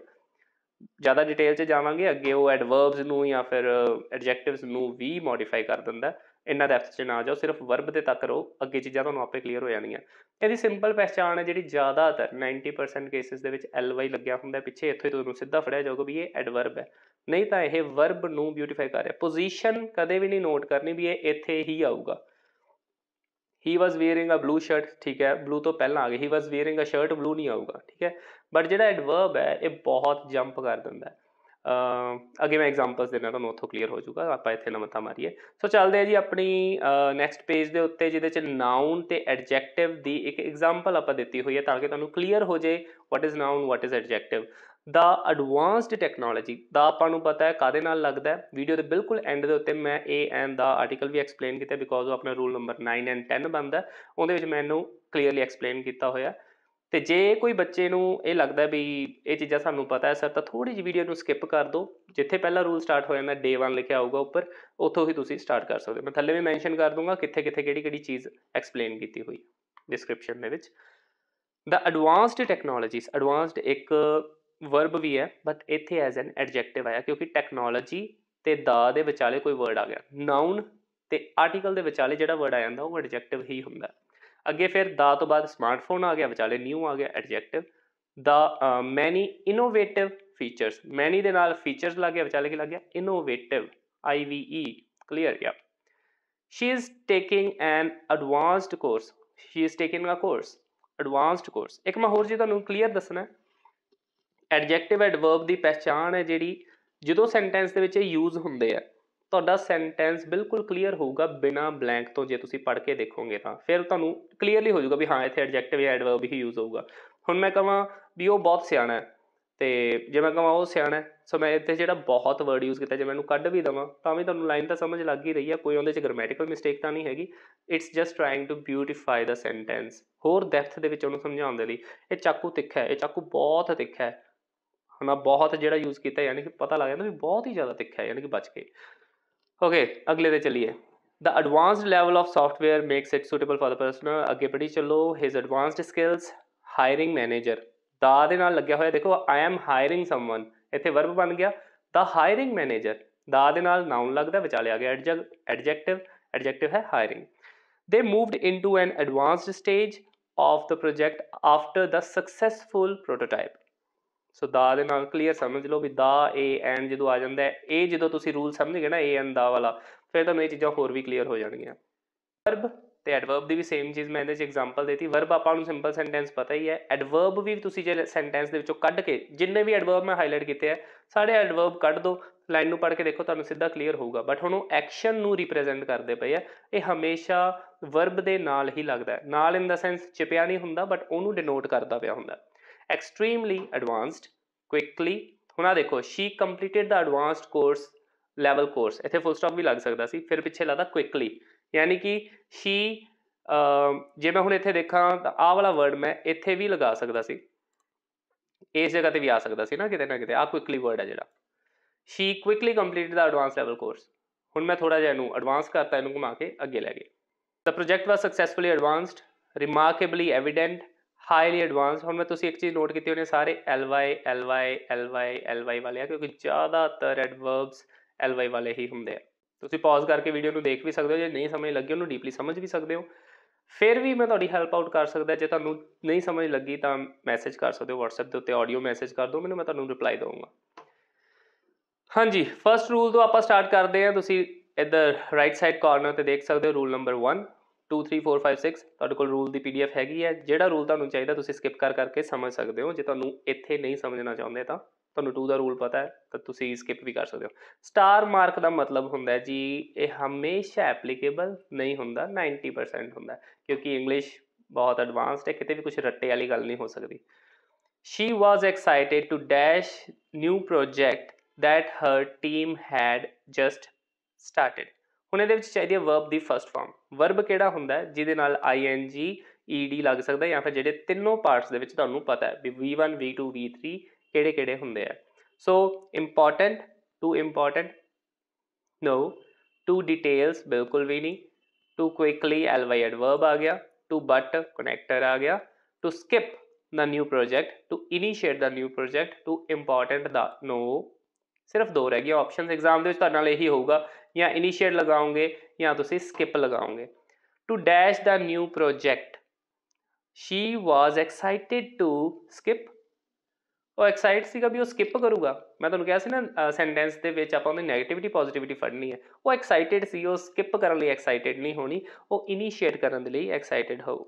ਜ਼ਿਆਦਾ ਡਿਟੇਲ 'ਚ ਜਾਵਾਂਗੇ ਅੱਗੇ ਉਹ ਐਡਵਰਬਸ ਨੂੰ ਜਾਂ ਫਿਰ ਐਡਜੈਕਟਿਵਸ ਨੂੰ ਵੀ ਮੋਡੀਫਾਈ ਕਰ ਦਿੰਦਾ ਇਹਨਾਂ ਦੇ 'ਚ ਨਾ ਜਾਓ ਸਿਰਫ ਵਰਬ ਦੇ ਤੱਕ ਰਹੋ ਅੱਗੇ ਚੀਜ਼ਾਂ ਤੁਹਾਨੂੰ ਆਪੇ ਕਲੀਅਰ ਹੋ ਜਾਣਗੀਆਂ ਇਹਦੀ ਸਿੰਪਲ ਪਛਾਣ ਹੈ ਜਿਹੜੀ ਜ਼ਿਆਦਾਤਰ 90% ਕੇਸਿਸ ਦੇ ਵਿੱਚ ly ਲੱਗਿਆ ਹੁੰਦਾ ਪਿੱਛੇ ਇੱਥੇ ਤੁਹਾਨੂੰ ਸਿੱਧਾ ਫੜਿਆ ਜਾਊਗਾ ਵੀ ਇਹ ਐਡਵਰਬ ਹੈ ਨਹੀਂ ਤਾਂ ਇਹ ਵਰਬ ਨੂੰ ਬਿਊਟੀਫਾਈ ਕਰ ਰਿਹਾ ਪੋਜੀਸ਼ਨ ਕਦੇ ਵੀ ਨਹੀਂ ਨੋਟ ਕਰਨੀ ਵੀ ਇਹ ਇੱਥੇ ਹੀ ਆਊਗਾ he was wearing a blue shirt ਠੀਕ ਹੈ ਬਲੂ ਤੋਂ ਪਹਿਲਾਂ ਆ ਗਿਆ he was wearing a shirt blue ਨਹੀਂ ਆਊਗਾ ਠੀਕ ਹੈ ਬਟ ਜਿਹੜਾ ਐਡਵਰਬ ਹੈ ਇਹ ਬਹੁਤ ਜੰਪ ਕਰ ਦਿੰਦਾ ਹੈ ਅਗੇ ਮੈਂ ਐਗਜ਼ਾਮਪਲਸ ਦੇਣਾ ਤੁਹਾਨੂੰ ਉੱਥੋਂ ਕਲੀਅਰ ਹੋ ਜਾਊਗਾ ਆਪਾਂ ਇੱਥੇ ਨਾ ਮਤਾ ਮਾਰੀਏ ਸੋ ਚੱਲਦੇ ਆ ਜੀ ਆਪਣੀ ਨੈਕਸਟ ਪੇਜ ਦੇ ਉੱਤੇ ਜਿਹਦੇ ਚ ਨਾਉਨ ਤੇ ਐਡਜੈਕਟਿਵ ਦੀ ਇੱਕ ਐਗਜ਼ਾਮਪਲ ਆਪਾਂ ਦਿੱਤੀ ਹੋਈ ਹੈ ਤਾਂ ਕਿ ਤੁਹਾਨੂੰ ਕਲੀਅਰ ਹੋ ਜੇ what is noun what is adjective the advanced technology ਦਾ ਆਪਾਂ ਨੂੰ ਪਤਾ ਹੈ ਕਾਦੇ ਨਾਲ ਲੱਗਦਾ ਹੈ ਵੀਡੀਓ ਦੇ ਬਿਲਕੁਲ ਐਂਡ ਦੇ ਉੱਤੇ ਮੈਂ ਏ ਐਨ ਦਾ ਆਰਟੀਕਲ ਵੀ ਐਕਸਪਲੇਨ ਕੀਤਾ ਬਿਕੋਜ਼ ਉਹ ਆਪਣਾ ਰੂਲ ਨੰਬਰ 9 ਐਂਡ 10 ਬੰਦਾ ਉਹਦੇ ਵਿੱਚ ਮੈਨੂੰ ਕਲੀਅਰਲੀ ਐਕਸਪਲੇਨ ਕੀਤਾ ਹੋਇਆ ਤੇ ਜੇ ਕੋਈ ਬੱਚੇ ਨੂੰ ਇਹ ਲੱਗਦਾ ਵੀ ਇਹ ਚੀਜ਼ਾਂ ਸਾਨੂੰ ਪਤਾ ਹੈ ਸਰ ਤਾਂ ਥੋੜੀ ਜਿਹੀ ਵੀਡੀਓ ਨੂੰ ਸਕਿਪ ਕਰ ਦਿਓ ਜਿੱਥੇ ਪਹਿਲਾ ਰੂਲ ਸਟਾਰਟ ਹੋ ਜਾਂਦਾ ਡੇ 1 ਲਿਖਿਆ ਹੋਊਗਾ ਉੱਪਰ ਉੱਥੋਂ ਹੀ ਤੁਸੀਂ ਸਟਾਰਟ ਕਰ ਸਕਦੇ ਹੋ ਮੈਂ ਥੱਲੇ ਵੀ ਮੈਂਸ਼ਨ ਕਰ ਦੂੰਗਾ ਕਿੱਥੇ ਕਿੱਥੇ ਕਿਹੜੀ ਕਿਹੜੀ ਚੀਜ਼ ਐਕਸਪਲੇਨ ਕੀਤੀ ਹੋਈ ਡਿਸਕ੍ਰਿਪਸ਼ਨ ਦੇ ਵਿੱਚ ਦਾ ਐਡਵਾਂਸਡ ਟੈਕਨੋਲੋਜੀਜ਼ ਐਡਵਾਂਸਡ ਇੱਕ ਵਰਬ ਵੀ ਹੈ ਬਟ ਇੱਥੇ ਐਜ਼ ਐਨ ਐਡਜੈਕਟਿਵ ਆਇਆ ਕਿਉਂਕਿ ਟੈਕਨੋਲੋਜੀ ਤੇ ਦਾ ਦੇ ਵਿਚਾਲੇ ਕੋਈ ਵਰਡ ਆ ਗਿਆ ਨਾਉਨ ਤੇ ਆਰਟੀਕਲ ਦੇ ਵਿਚਾਲੇ ਜਿਹੜਾ ਵਰਡ ਆ ਜਾਂਦਾ ਉਹ ਐਡਜੈਕਟਿਵ ਹੀ ਹੁੰਦਾ ਅੱਗੇ ਫਿਰ ਦਾ ਤੋਂ ਬਾਅਦ ਸਮਾਰਟਫੋਨ ਆ ਗਿਆ ਵਿਚਾਲੇ ਨਿਊ ਆ ਗਿਆ ਐਡਜੈਕਟਿਵ ਦਾ ਮੈਨੀ ਇਨੋਵੇਟਿਵ ਫੀਚਰਸ ਮੈਨੀ ਦੇ ਨਾਲ ਫੀਚਰਸ ਲੱਗ ਗਿਆ ਵਿਚਾਲੇ ਕੀ ਲੱਗ ਗਿਆ ਇਨੋਵੇਟਿਵ ਆਈ ਵੀ ਈ ਕਲੀਅਰ ਯਾ she is taking an advanced course she is taking a course advanced course ਇੱਕ ਮੈਂ ਹੋਰ ਜੀ ਤੁਹਾਨੂੰ ਕਲੀਅਰ ਦੱਸਣਾ ਐਡਜੈਕਟਿਵ ਐਡਵਰਬ ਦੀ ਪਛਾਣ ਹੈ ਜਿਹੜੀ ਜਦੋਂ ਸੈਂਟੈਂਸ ਦੇ ਵਿੱਚ ਯੂਜ਼ ਹੁੰਦੇ ਆ ਤੁਹਾਡਾ ਸੈਂਟੈਂਸ ਬਿਲਕੁਲ ਕਲੀਅਰ ਹੋਊਗਾ ਬਿਨਾ ਬਲੈਂਕ ਤੋਂ ਜੇ ਤੁਸੀਂ ਪੜ੍ਹ ਕੇ ਦੇਖੋਗੇ ਤਾਂ ਫਿਰ ਤੁਹਾਨੂੰ ਕਲੀਅਰਲੀ ਹੋ ਜਾਊਗਾ ਵੀ ਹਾਂ ਇੱਥੇ ਐਡਜੈਕਟਿਵ ਜਾਂ ਐਡਵਰਬ ਹੀ ਯੂਜ਼ ਹੋਊਗਾ ਹੁਣ ਮੈਂ ਕਹਾਂ ਵੀ ਉਹ ਬਹੁਤ ਸਿਆਣਾ ਹੈ ਤੇ ਜੇ ਮੈਂ ਕਹਾਂ ਉਹ ਸਿਆਣਾ ਹੈ ਸੋ ਮੈਂ ਇੱਥੇ ਜਿਹੜਾ ਬਹੁਤ ਵਰਡ ਯੂਜ਼ ਕੀਤਾ ਜੇ ਮੈਂ ਇਹਨੂੰ ਕੱਢ ਵੀ ਦਵਾਂ ਤਾਂ ਵੀ ਤੁਹਾਨੂੰ ਲਾਈਨ ਤਾਂ ਸਮਝ ਲੱਗ ਹੀ ਰਹੀ ਆ ਕੋਈ ਉਹਦੇ 'ਚ ਗ੍ਰਾਮੈਟੀਕਲ ਮਿਸਟੇਕ ਤਾਂ ਨਹੀਂ ਹੈਗੀ it's just trying to beautify the sentence ਹੋਰ ਡੈਪਥ ਦੇ ਵਿੱਚ ਉਹਨੂੰ ਸਮਝਾਉਣ ਦੇ ਲਈ ਇਹ ਚਾਕੂ ਤਿੱਖਾ ਹੈ ਇਹ ਚਾਕੂ ਬਹੁਤ ਤਿੱਖਾ ਹੈ ਹਨਾ ਬਹੁਤ ਜਿਹੜਾ ਯੂਜ਼ ਕੀਤਾ ਯਾਨੀ ਕਿ ਪਤਾ ਲੱਗ ਜਾਂਦਾ ਵੀ ਬਹੁਤ ਹੀ ਜ਼ਿਆਦਾ ਤਿੱਖਾ ਹੈ ਯਾਨੀ ਕਿ ਬਚ ਕੇ ਓਕੇ ਅਗਲੇ ਤੇ ਚਲੀਏ The advanced level of software makes it suitable for the person ਅੱਗੇ ਪੜੀ ਚੱਲੋ his advanced skills hiring manager ਦਾ ਦੇ ਨਾਲ ਲੱਗਿਆ ਹੋਇਆ ਦੇਖੋ I am hiring someone ਇੱਥੇ ਵਰਬ ਬਣ ਗਿਆ the hiring manager ਦਾ ਦੇ ਨਾਲ ਨਾਉਨ ਲੱਗਦਾ ਵਿਚਾਲੇ ਆ ਗਿਆ ਐਡਜੈਕਟਿਵ ਐਡਜੈਕਟਿਵ ਹੈ hiring they moved into an advanced stage of the project after the successful prototype so ਦਾ ਦੇ ਨਾਲ ਕਲੀਅਰ ਸਮਝ ਲਓ ਵੀ ਦਾ ਏ ਐਂਡ ਜਦੋਂ ਆ ਜਾਂਦਾ ਹੈ ਇਹ ਜਦੋਂ ਤੁਸੀਂ ਰੂਲ ਸਮਝ ਗਏ ਨਾ ਏ ਐਂਡ ਦਾ ਵਾਲਾ ਫਿਰ ਤੁਹਾਨੂੰ ਇਹ ਚੀਜ਼ਾਂ ਹੋਰ ਵੀ ਕਲੀਅਰ ਹੋ ਜਾਣਗੀਆਂ ਵਰਬ ਤੇ ਐਡਵਰਬ ਦੀ ਵੀ ਸੇਮ ਚੀਜ਼ ਮੈਂ ਇਹਦੇ 'ਚ ਐਗਜ਼ਾਮਪਲ ਦੇਤੀ ਵਰਬ ਆਪਾਂ ਨੂੰ ਸਿੰਪਲ ਸੈਂਟੈਂਸ ਪਤਾ ਹੀ ਹੈ ਐਡਵਰਬ ਵੀ ਤੁਸੀਂ ਜੇ ਸੈਂਟੈਂਸ ਦੇ ਵਿੱਚੋਂ ਕੱਢ ਕੇ ਜਿੰਨੇ ਵੀ ਐਡਵਰਬ ਮੈਂ ਹਾਈਲਾਈਟ ਕੀਤੇ ਆ ਸਾਰੇ ਐਡਵਰਬ ਕੱਢ ਦੋ ਲਾਈਨ ਨੂੰ ਪੜ੍ਹ ਕੇ ਦੇਖੋ ਤੁਹਾਨੂੰ ਸਿੱਧਾ ਕਲੀਅਰ ਹੋਊਗਾ ਬਟ ਹੁਣ ਉਹ ਐਕਸ਼ਨ ਨੂੰ ਰਿਪਰੈਜ਼ੈਂਟ ਕਰਦੇ ਪਏ ਆ ਇਹ ਹਮੇਸ਼ਾ ਵਰਬ ਦੇ ਨਾਲ ਹੀ ਲੱਗਦਾ ਨਾਲ ਇਨ ਦਾ ਸੈਂਸ ਚਿਪਿਆ ਨਹੀਂ ਹੁੰਦਾ ਬਟ ਉਹਨੂੰ ਡਿਨੋਟ ਕਰਦਾ ਪਿਆ ਹੁੰਦਾ extremely advanced quickly ਹੁਣ ਆ ਦੇਖੋ she completed the advanced course level course ਇੱਥੇ ਫੁੱਲ ਸਟਾਪ ਵੀ ਲੱਗ ਸਕਦਾ ਸੀ ਫਿਰ ਪਿੱਛੇ ਲਾਦਾ quickly ਯਾਨੀ ਕਿ she ਜੇ ਮੈਂ ਹੁਣ ਇੱਥੇ ਦੇਖਾਂ ਤਾਂ ਆਹ ਵਾਲਾ ਵਰਡ ਮੈਂ ਇੱਥੇ ਵੀ ਲਗਾ ਸਕਦਾ ਸੀ ਇਸ ਜਗ੍ਹਾ ਤੇ ਵੀ ਆ ਸਕਦਾ ਸੀ ਨਾ ਕਿਤੇ ਨਾ ਕਿਤੇ ਆ ਕੁਇਕਲੀ ਵਰਡ ਹੈ ਜਿਹੜਾ she quickly completed the advance level course ਹੁਣ ਮੈਂ ਥੋੜਾ ਜਿਹਾ ਇਹਨੂੰ ਐਡਵਾਂਸ ਕਰਤਾ ਇਹਨੂੰ ਘੁਮਾ ਕੇ ਅੱਗੇ ਲੈ ਗਏ the project was successfully advanced remarkably evident highly advance ਹੁਣ ਮੈਂ ਤੁਸੀਂ ਇੱਕ ਚੀਜ਼ ਨੋਟ ਕੀਤੀ ਹੋਣੀ ਸਾਰੇ ly ly ly ly ਵਾਲੇ ਆ ਕਿਉਂਕਿ ਜ਼ਿਆਦਾਤਰ ਐਡਵਰਬਸ ly ਵਾਲੇ ਹੀ ਹੁੰਦੇ ਆ ਤੁਸੀਂ ਪਾਜ਼ ਕਰਕੇ ਵੀਡੀਓ ਨੂੰ ਦੇਖ ਵੀ ਸਕਦੇ ਹੋ ਜੇ ਨਹੀਂ ਸਮਝ ਲੱਗੀ ਉਹਨੂੰ ਡੀਪਲੀ ਸਮਝ ਵੀ ਸਕਦੇ ਹੋ ਫਿਰ ਵੀ ਮੈਂ ਤੁਹਾਡੀ ਹੈਲਪ ਆਊਟ ਕਰ ਸਕਦਾ ਜੇ ਤੁਹਾਨੂੰ ਨਹੀਂ ਸਮਝ ਲੱਗੀ ਤਾਂ ਮੈਸੇਜ ਕਰ ਸਕਦੇ ਹੋ WhatsApp ਦੇ ਉੱਤੇ ਆਡੀਓ ਮੈਸੇਜ ਕਰ ਦਿਓ ਮੈਨੂੰ ਮੈਂ ਤੁਹਾਨੂੰ ਰਿਪਲਾਈ ਦਵਾਂਗਾ ਹਾਂਜੀ ਫਰਸਟ ਰੂਲ ਤੋਂ ਆਪਾਂ ਸਟਾਰਟ ਕਰਦੇ ਹਾਂ ਤੁਸੀਂ ਇੱਧਰ ਰਾਈਟ ਸਾਈਡ ਕਾਰਨਰ ਤੇ ਦੇਖ ਸਕਦੇ ਹੋ ਰੂਲ ਨੰਬਰ 1 2 3 4 5 6 ਤੁਹਾਡੇ ਕੋਲ ਰੂਲ ਦੀ ਪੀਡੀਐਫ ਹੈਗੀ ਹੈ ਜਿਹੜਾ ਰੂਲ ਤੁਹਾਨੂੰ ਚਾਹੀਦਾ ਤੁਸੀਂ ਸਕਿਪ ਕਰ ਕਰਕੇ ਸਮਝ ਸਕਦੇ ਹੋ ਜੇ ਤੁਹਾਨੂੰ ਇੱਥੇ ਨਹੀਂ ਸਮਝਣਾ ਚਾਹੁੰਦੇ ਤਾਂ ਤੁਹਾਨੂੰ 2 ਦਾ ਰੂਲ ਪਤਾ ਹੈ ਤਾਂ ਤੁਸੀਂ ਸਕਿਪ ਵੀ ਕਰ ਸਕਦੇ ਹੋ ਸਟਾਰ ਮਾਰਕ ਦਾ ਮਤਲਬ ਹੁੰਦਾ ਜੀ ਇਹ ਹਮੇਸ਼ਾ ਐਪਲੀਕੇਬਲ ਨਹੀਂ ਹੁੰਦਾ 90% ਹੁੰਦਾ ਕਿਉਂਕਿ ਇੰਗਲਿਸ਼ ਬਹੁਤ ਐਡਵਾਂਸਡ ਹੈ ਕਿਤੇ ਵੀ ਕੁਝ ਰੱਟੇ ਵਾਲੀ ਗੱਲ ਨਹੀਂ ਹੋ ਸਕਦੀ she was excited to dash new project that her team had just started ਹੁਣ ਇਹਦੇ ਵਿੱਚ ਚਾਹੀਦੀ ਹੈ ਵਰਬ ਦੀ ਫਰਸਟ ਫਾਰਮ ਵਰਬ ਕਿਹੜਾ ਹੁੰਦਾ ਜਿਹਦੇ ਨਾਲ ing ed ਲੱਗ ਸਕਦਾ ਜਾਂ ਫਿਰ ਜਿਹੜੇ ਤਿੰਨੋਂ ਪਾਰਟਸ ਦੇ ਵਿੱਚ ਤੁਹਾਨੂੰ ਪਤਾ ਹੈ ਵੀ v1 v2 v3 ਕਿਹੜੇ ਕਿਹੜੇ ਹੁੰਦੇ ਆ so important to important no to details ਬਿਲਕੁਲ ਵੀ ਨਹੀਂ ਟੂ ਕੁਇਕਲੀ ly ਐਡਵਰਬ ਆ ਗਿਆ ਟੂ ਬਟ ਕਨੈਕਟਰ ਆ ਗਿਆ to skip the new project to initiate the new project to important the no ਸਿਰਫ ਦੋ ਰਹਿ ਗਈਆਂ ਆਪਸ਼ਨਸ ਐਗਜ਼ਾਮ ਦੇ ਵਿੱਚ ਤੁਹਾਡੇ ਨਾਲ ਇਹੀ ਹੋਊਗਾ ਜਾਂ ਇਨੀਸ਼ੀਏਟ ਲਗਾਓਗੇ ਜਾਂ ਤੁਸੀਂ ਸਕਿਪ ਲਗਾਓਗੇ to dash the new project she was excited to skip ਉਹ ਐਕਸਾਈਟ ਸੀਗਾ ਵੀ ਉਹ ਸਕਿਪ ਕਰੂਗਾ ਮੈਂ ਤੁਹਾਨੂੰ ਕਿਹਾ ਸੀ ਨਾ ਸੈਂਟੈਂਸ ਦੇ ਵਿੱਚ ਆਪਾਂ ਉਹਦੀ 네ਗੇਟਿਵਿਟੀ ਪੋਜ਼ਿਟਿਵਿਟੀ ਫੜਨੀ ਹੈ ਉਹ ਐਕਸਾਈਟਿਡ ਸੀ ਉਹ ਸਕਿਪ ਕਰਨ ਲਈ ਐਕਸਾਈਟਿਡ ਨਹੀਂ ਹੋਣੀ ਉਹ ਇਨੀਸ਼ੀਏਟ ਕਰਨ ਦੇ ਲਈ ਐਕਸਾਈਟਿਡ ਹੋਊ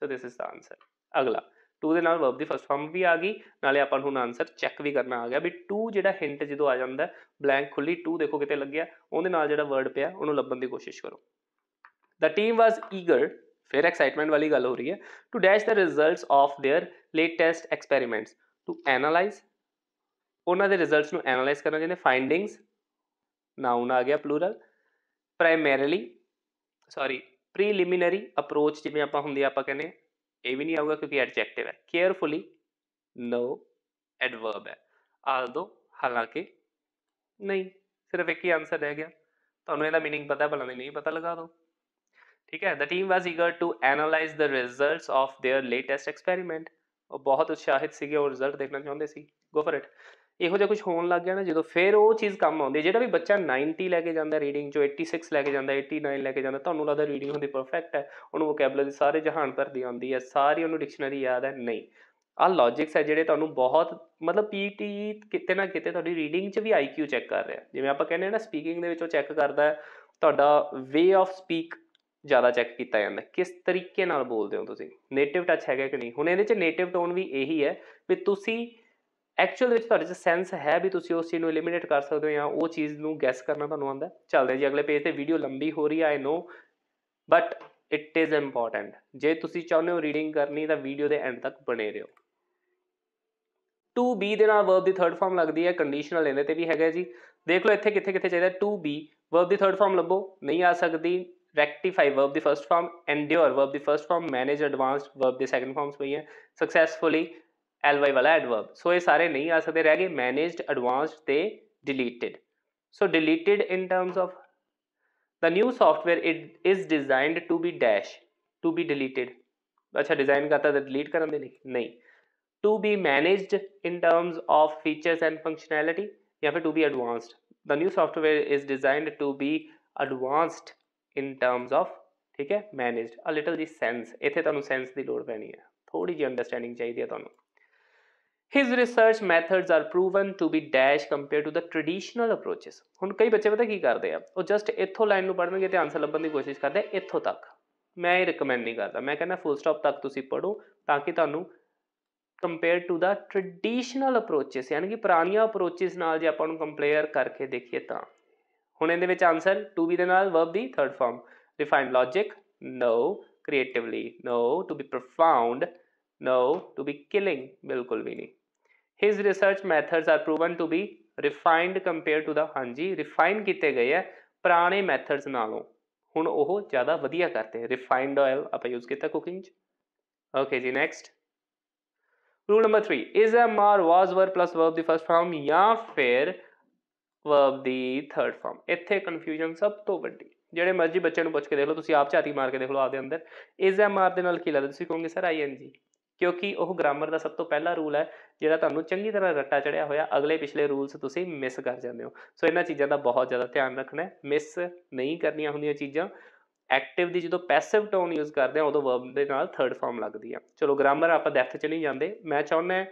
so this is the answer ਅਗਲਾ 2 ਦੇ ਨਾਲ ਵਰਬ ਦੀ ਫਸਟ ਫਾਰਮ ਵੀ ਆ ਗਈ ਨਾਲੇ ਆਪਾਂ ਨੂੰ ਹੁਣ ਆਨਸਰ ਚੈੱਕ ਵੀ ਕਰਨਾ ਆ ਗਿਆ ਵੀ 2 ਜਿਹੜਾ ਹਿੰਟ ਜਦੋਂ ਆ ਜਾਂਦਾ ਬਲੈਂਕ ਖੁੱਲੀ 2 ਦੇਖੋ ਕਿਤੇ ਲੱਗਿਆ ਉਹਦੇ ਨਾਲ ਜਿਹੜਾ ਵਰਡ ਪਿਆ ਉਹਨੂੰ ਲੱਭਣ ਦੀ ਕੋਸ਼ਿਸ਼ ਕਰੋ ਦ ਟੀਮ ਵਾਸ ਈਗਰ ਫਿਰ ਐਕਸਾਈਟਮੈਂਟ ਵਾਲੀ ਗੱਲ ਹੋ ਰਹੀ ਹੈ to dash the results of their latest experiments to analyse ਉਹਨਾਂ ਦੇ ਰਿਜ਼ਲਟਸ ਨੂੰ ਐਨਲਾਈਜ਼ ਕਰਨਾ ਜਿਹਨੇ ਫਾਈਂਡਿੰਗਸ ਨਾਉਨ ਆ ਗਿਆ plural primarily sorry preliminary approach ਜਿਵੇਂ ਆਪਾਂ ਹੁੰਦੀ ਆਪਾਂ ਕਹਿੰਦੇ ਇਹ ਵੀ ਨਹੀਂ ਆਊਗਾ ਕਿਉਂਕਿ ਐਡਜੈਕਟਿਵ ਹੈ ਕੇਅਰਫੁਲੀ ਨੋ ਐਡਵਰਬ ਹੈ ਆਲਦੋ ਹਾਲਾਂਕਿ ਨਹੀਂ ਸਿਰਫ ਇੱਕ ਹੀ ਆਨਸਰ ਰਹਿ ਗਿਆ ਤੁਹਾਨੂੰ ਇਹਦਾ मीनिंग ਪਤਾ ਭਲਾ ਨਹੀਂ ਪਤਾ ਲਗਾ ਦੋ ਠੀਕ ਹੈ the team was eager to analyse the results of their latest experiment ਉਹ ਬਹੁਤ ਉਤਸ਼ਾਹਿਤ ਸੀਗੇ ਉਹ ਰਿਜ਼ਲਟ ਦੇਖਣਾ ਚਾਹੁੰਦੇ ਸੀ ਗੋ ਫॉर ਇਟ ਇਹੋ ਜਿਹਾ ਕੁਝ ਹੋਣ ਲੱਗ ਗਿਆ ਨਾ ਜਦੋਂ ਫਿਰ ਉਹ ਚੀਜ਼ ਕੰਮ ਆਉਂਦੀ ਜਿਹੜਾ ਵੀ ਬੱਚਾ 90 ਲੈ ਕੇ ਜਾਂਦਾ ਰੀਡਿੰਗ ਜੋ 86 ਲੈ ਕੇ ਜਾਂਦਾ 89 ਲੈ ਕੇ ਜਾਂਦਾ ਤੁਹਾਨੂੰ ਲੱਗਦਾ ਰੀਡਿੰਗ ਹੁੰਦੀ ਪਰਫੈਕਟ ਹੈ ਉਹਨੂੰ ਵੋਕੈਬਲਰੀ ਸਾਰੇ ਜਹਾਨ ਭਰ ਦੀ ਆਉਂਦੀ ਹੈ ਸਾਰੀ ਉਹਨੂੰ ਡਿਕਸ਼ਨਰੀ ਯਾਦ ਹੈ ਨਹੀਂ ਆ ਲੌਜਿਕਸ ਹੈ ਜਿਹੜੇ ਤੁਹਾਨੂੰ ਬਹੁਤ ਮਤਲਬ ਪੀਟੀ e ਕਿਤੇ ਨਾ ਕਿਤੇ ਤੁਹਾਡੀ ਰੀਡਿੰਗ 'ਚ ਵੀ ਆਈਕਿਊ ਚੈੱਕ ਕਰ ਰਿਹਾ ਜਿਵੇਂ ਆਪਾਂ ਕਹਿੰਦੇ ਆ ਨਾ ਸਪੀਕਿੰਗ ਦੇ ਵਿੱਚ ਉਹ ਚੈੱਕ ਕਰਦਾ ਹੈ ਤੁਹਾਡਾ ਵੇ ਆਫ ਸਪੀਕ ਜ਼ਿਆਦਾ ਚੈੱਕ ਕੀਤਾ ਜਾਂਦਾ ਕਿਸ ਤਰੀਕੇ ਨਾਲ ਬੋਲਦੇ ਹੋ ਤੁਸੀਂ ਨੇਟਿਵ ਟੱਚ ਹੈਗਾ ਕਿ ਨਹੀਂ ਹੁਣ ਇਹਦੇ 'ਚ ਨੇਟਿਵ ਟੋਨ ਵੀ ਇਹੀ ਹੈ ਵੀ ਤੁਸੀਂ ਐਕਚੁਅਲ ਵਿੱਚ ਤੁਹਾਡੇ 'ਚ ਸੈਂਸ ਹੈ ਵੀ ਤੁਸੀਂ ਉਸ ਚੀਜ਼ ਨੂੰ ਐਲੀਮੀਨੇਟ ਕਰ ਸਕਦੇ ਹੋ ਜਾਂ ਉਹ ਚੀਜ਼ ਨੂੰ ਗੈਸ ਕਰਨਾ ਤੁਹਾਨੂੰ ਆਉਂਦਾ ਚੱਲਦੇ ਜੀ ਅਗਲੇ ਪੇਜ ਤੇ ਵੀਡੀਓ ਲੰਬੀ ਹੋ ਰਹੀ ਹੈ I know but it is important ਜੇ ਤੁਸੀਂ ਚਾਹੁੰਦੇ ਹੋ ਰੀਡਿੰਗ ਕਰਨੀ ਤਾਂ ਵੀਡੀਓ ਦੇ ਐਂਡ ਤੱਕ ਬਣੇ ਰਹੋ ਟੂ ਬੀ ਦੇ ਨਾਲ ਵਰਬ ਦੀ ਥਰਡ ਫਾਰਮ ਲੱਗਦੀ ਹੈ ਕੰਡੀਸ਼ਨਲ ਇਹਦੇ ਤੇ ਵੀ ਹੈਗਾ ਜੀ ਦੇਖ ਲਓ ਇੱਥੇ ਕਿੱਥੇ ਕਿੱਥੇ ਚਾਹੀਦਾ ਟੂ ਬੀ ਵਰਬ ਦੀ ਥਰਡ ਫਾਰਮ ਲੱਭੋ ਨਹੀਂ ਆ ਸਕਦੀ ਰੈਕਟੀਫਾਈ ਵਰਬ ਦੀ ਫਰਸਟ ਫਾਰਮ ਐਂਡਿਓਰ ਵਰਬ ਦੀ first form manage advanced verb ਦੀ ਸੈਕੰਡ ਫਾਰਮਸ ਪਈ ਹੈ ਸਕਸੈਸਫੁਲੀ एल वाई वाला एडवर्ब सो ये सारे नहीं आ सकते रह गए manage advanced the deleted so deleted in terms of the new software it is designed to be dash to be deleted अच्छा डिजाइन करता था डिलीट कर दे नहीं to be manage in terms of features and functionality या फिर to be advanced the new software is designed to be advanced in terms of ठीक है मैनेज अ लिटल ਜੀ सेंस इतने ਤੁਹਾਨੂੰ सेंस की लड़ पैनी है थोड़ी जी ਅੰਡਰਸਟੈਂਡਿੰਗ चाहिए थोड़ा his research methods are proven to be dash compare to the traditional approaches ਹੁਣ ਕਈ ਬੱਚੇ ਪਤਾ ਕੀ ਕਰਦੇ ਆ ਉਹ ਜਸਟ ਇੱਥੋਂ ਲਾਈਨ ਨੂੰ ਪੜ੍ਹਨਗੇ ਤੇ ਆਨਸਰ ਲੱਭਣ ਦੀ ਕੋਸ਼ਿਸ਼ ਕਰਦੇ ਆ ਇੱਥੋਂ ਤੱਕ ਮੈਂ ਇਹ ਰეკਮੈਂਡ ਨਹੀਂ ਕਰਦਾ ਮੈਂ ਕਹਿੰਦਾ ਫੁੱਲ ਸਟਾਪ ਤੱਕ ਤੁਸੀਂ ਪੜ੍ਹੋ ਤਾਂ ਕਿ ਤੁਹਾਨੂੰ compare to the traditional approaches ਯਾਨੀ ਕਿ ਪੁਰਾਣੀਆਂ ਅਪਰੋਚਸ ਨਾਲ ਜੇ ਆਪਾਂ ਨੂੰ ਕੰਪੇਅਰ ਕਰਕੇ ਦੇਖੀਏ ਤਾਂ ਹੁਣ ਇਹਦੇ ਵਿੱਚ ਆਨਸਰ ਟੂ ਬੀ ਦੇ ਨਾਲ ਵਰਬ ਦੀ third form refine logic no creatively no to be profound no to be killing ਬਿਲਕੁਲ ਵੀ ਨਹੀਂ his research methods are proven to be refined compared to the ਹਾਂਜੀ refine ਕੀਤੇ ਗਏ ਆ ਪੁਰਾਣੇ methods ਨਾਲੋਂ ਹੁਣ ਉਹ ਜ਼ਿਆਦਾ ਵਧੀਆ ਕਰਦੇ refined oil ਆਪਾਂ ਯੂਜ਼ ਕੀਤਾ ਕੁਕਿੰਗ 'ਚ ਓਕੇ ਜੀ next rule number 3 is M are was were plus verb ਦੀ ਫਰਸਟ ਫਾਰਮ ਜਾਂ ਫਿਰ ਵਰਬ ਦੀ ਥਰਡ ਫਾਰਮ ਇੱਥੇ ਕਨਫਿਊਜ਼ਨ ਸਭ ਤੋਂ ਵੱਡੀ ਜਿਹੜੇ ਮਰਜ਼ੀ ਬੱਚੇ ਨੂੰ ਪੁੱਛ ਕੇ ਦੇਖ ਲਓ ਤੁਸੀਂ ਆਪ ਝਾਤੀ ਮਾਰ ਕੇ ਦੇਖ ਲਓ ਆਪਦੇ ਅੰਦਰ ਇਜ਼ ਐਮ ਆਰ ਦੇ ਨਾਲ ਕੀ ਲੱਗਦਾ ਤੁਸੀਂ ਕਹੋਗੇ ਸਰ ਆਈਐਨਜੀ ਕਿਉਂਕਿ ਉਹ ਗ੍ਰਾਮਰ ਦਾ ਸਭ ਤੋਂ ਪਹਿਲਾ ਰੂਲ ਹੈ ਜਿਹੜਾ ਤੁਹਾਨੂੰ ਚੰਗੀ ਤਰ੍ਹਾਂ ਰੱਟਾ ਚੜਿਆ ਹੋਇਆ ਅਗਲੇ ਪਿਛਲੇ ਰੂਲਸ ਤੁਸੀਂ ਮਿਸ ਕਰ ਜਾਂਦੇ ਹੋ ਸੋ ਇਹਨਾਂ ਚੀਜ਼ਾਂ ਦਾ ਬਹੁਤ ਜ਼ਿਆਦਾ ਧਿਆਨ ਰੱਖਣਾ ਹੈ ਮਿਸ ਨਹੀਂ ਕਰਨੀਆਂ ਹੁੰਦੀਆਂ ਚੀਜ਼ਾਂ ਐਕਟਿਵ ਦੀ ਜਦੋਂ ਪੈਸਿਵ ਟੋਨ ਯੂਜ਼ ਕਰਦੇ ਆ ਉਦੋਂ ਵਰਬ ਦੇ ਨਾਲ ਥਰਡ ਫਾਰਮ ਲੱਗਦੀ ਆ ਚਲੋ ਗ੍ਰਾਮਰ ਆਪਾਂ ਡੈਪਥ ਚ ਨਹੀਂ ਜਾਂਦੇ ਮੈਂ ਚਾਹੁੰਦਾ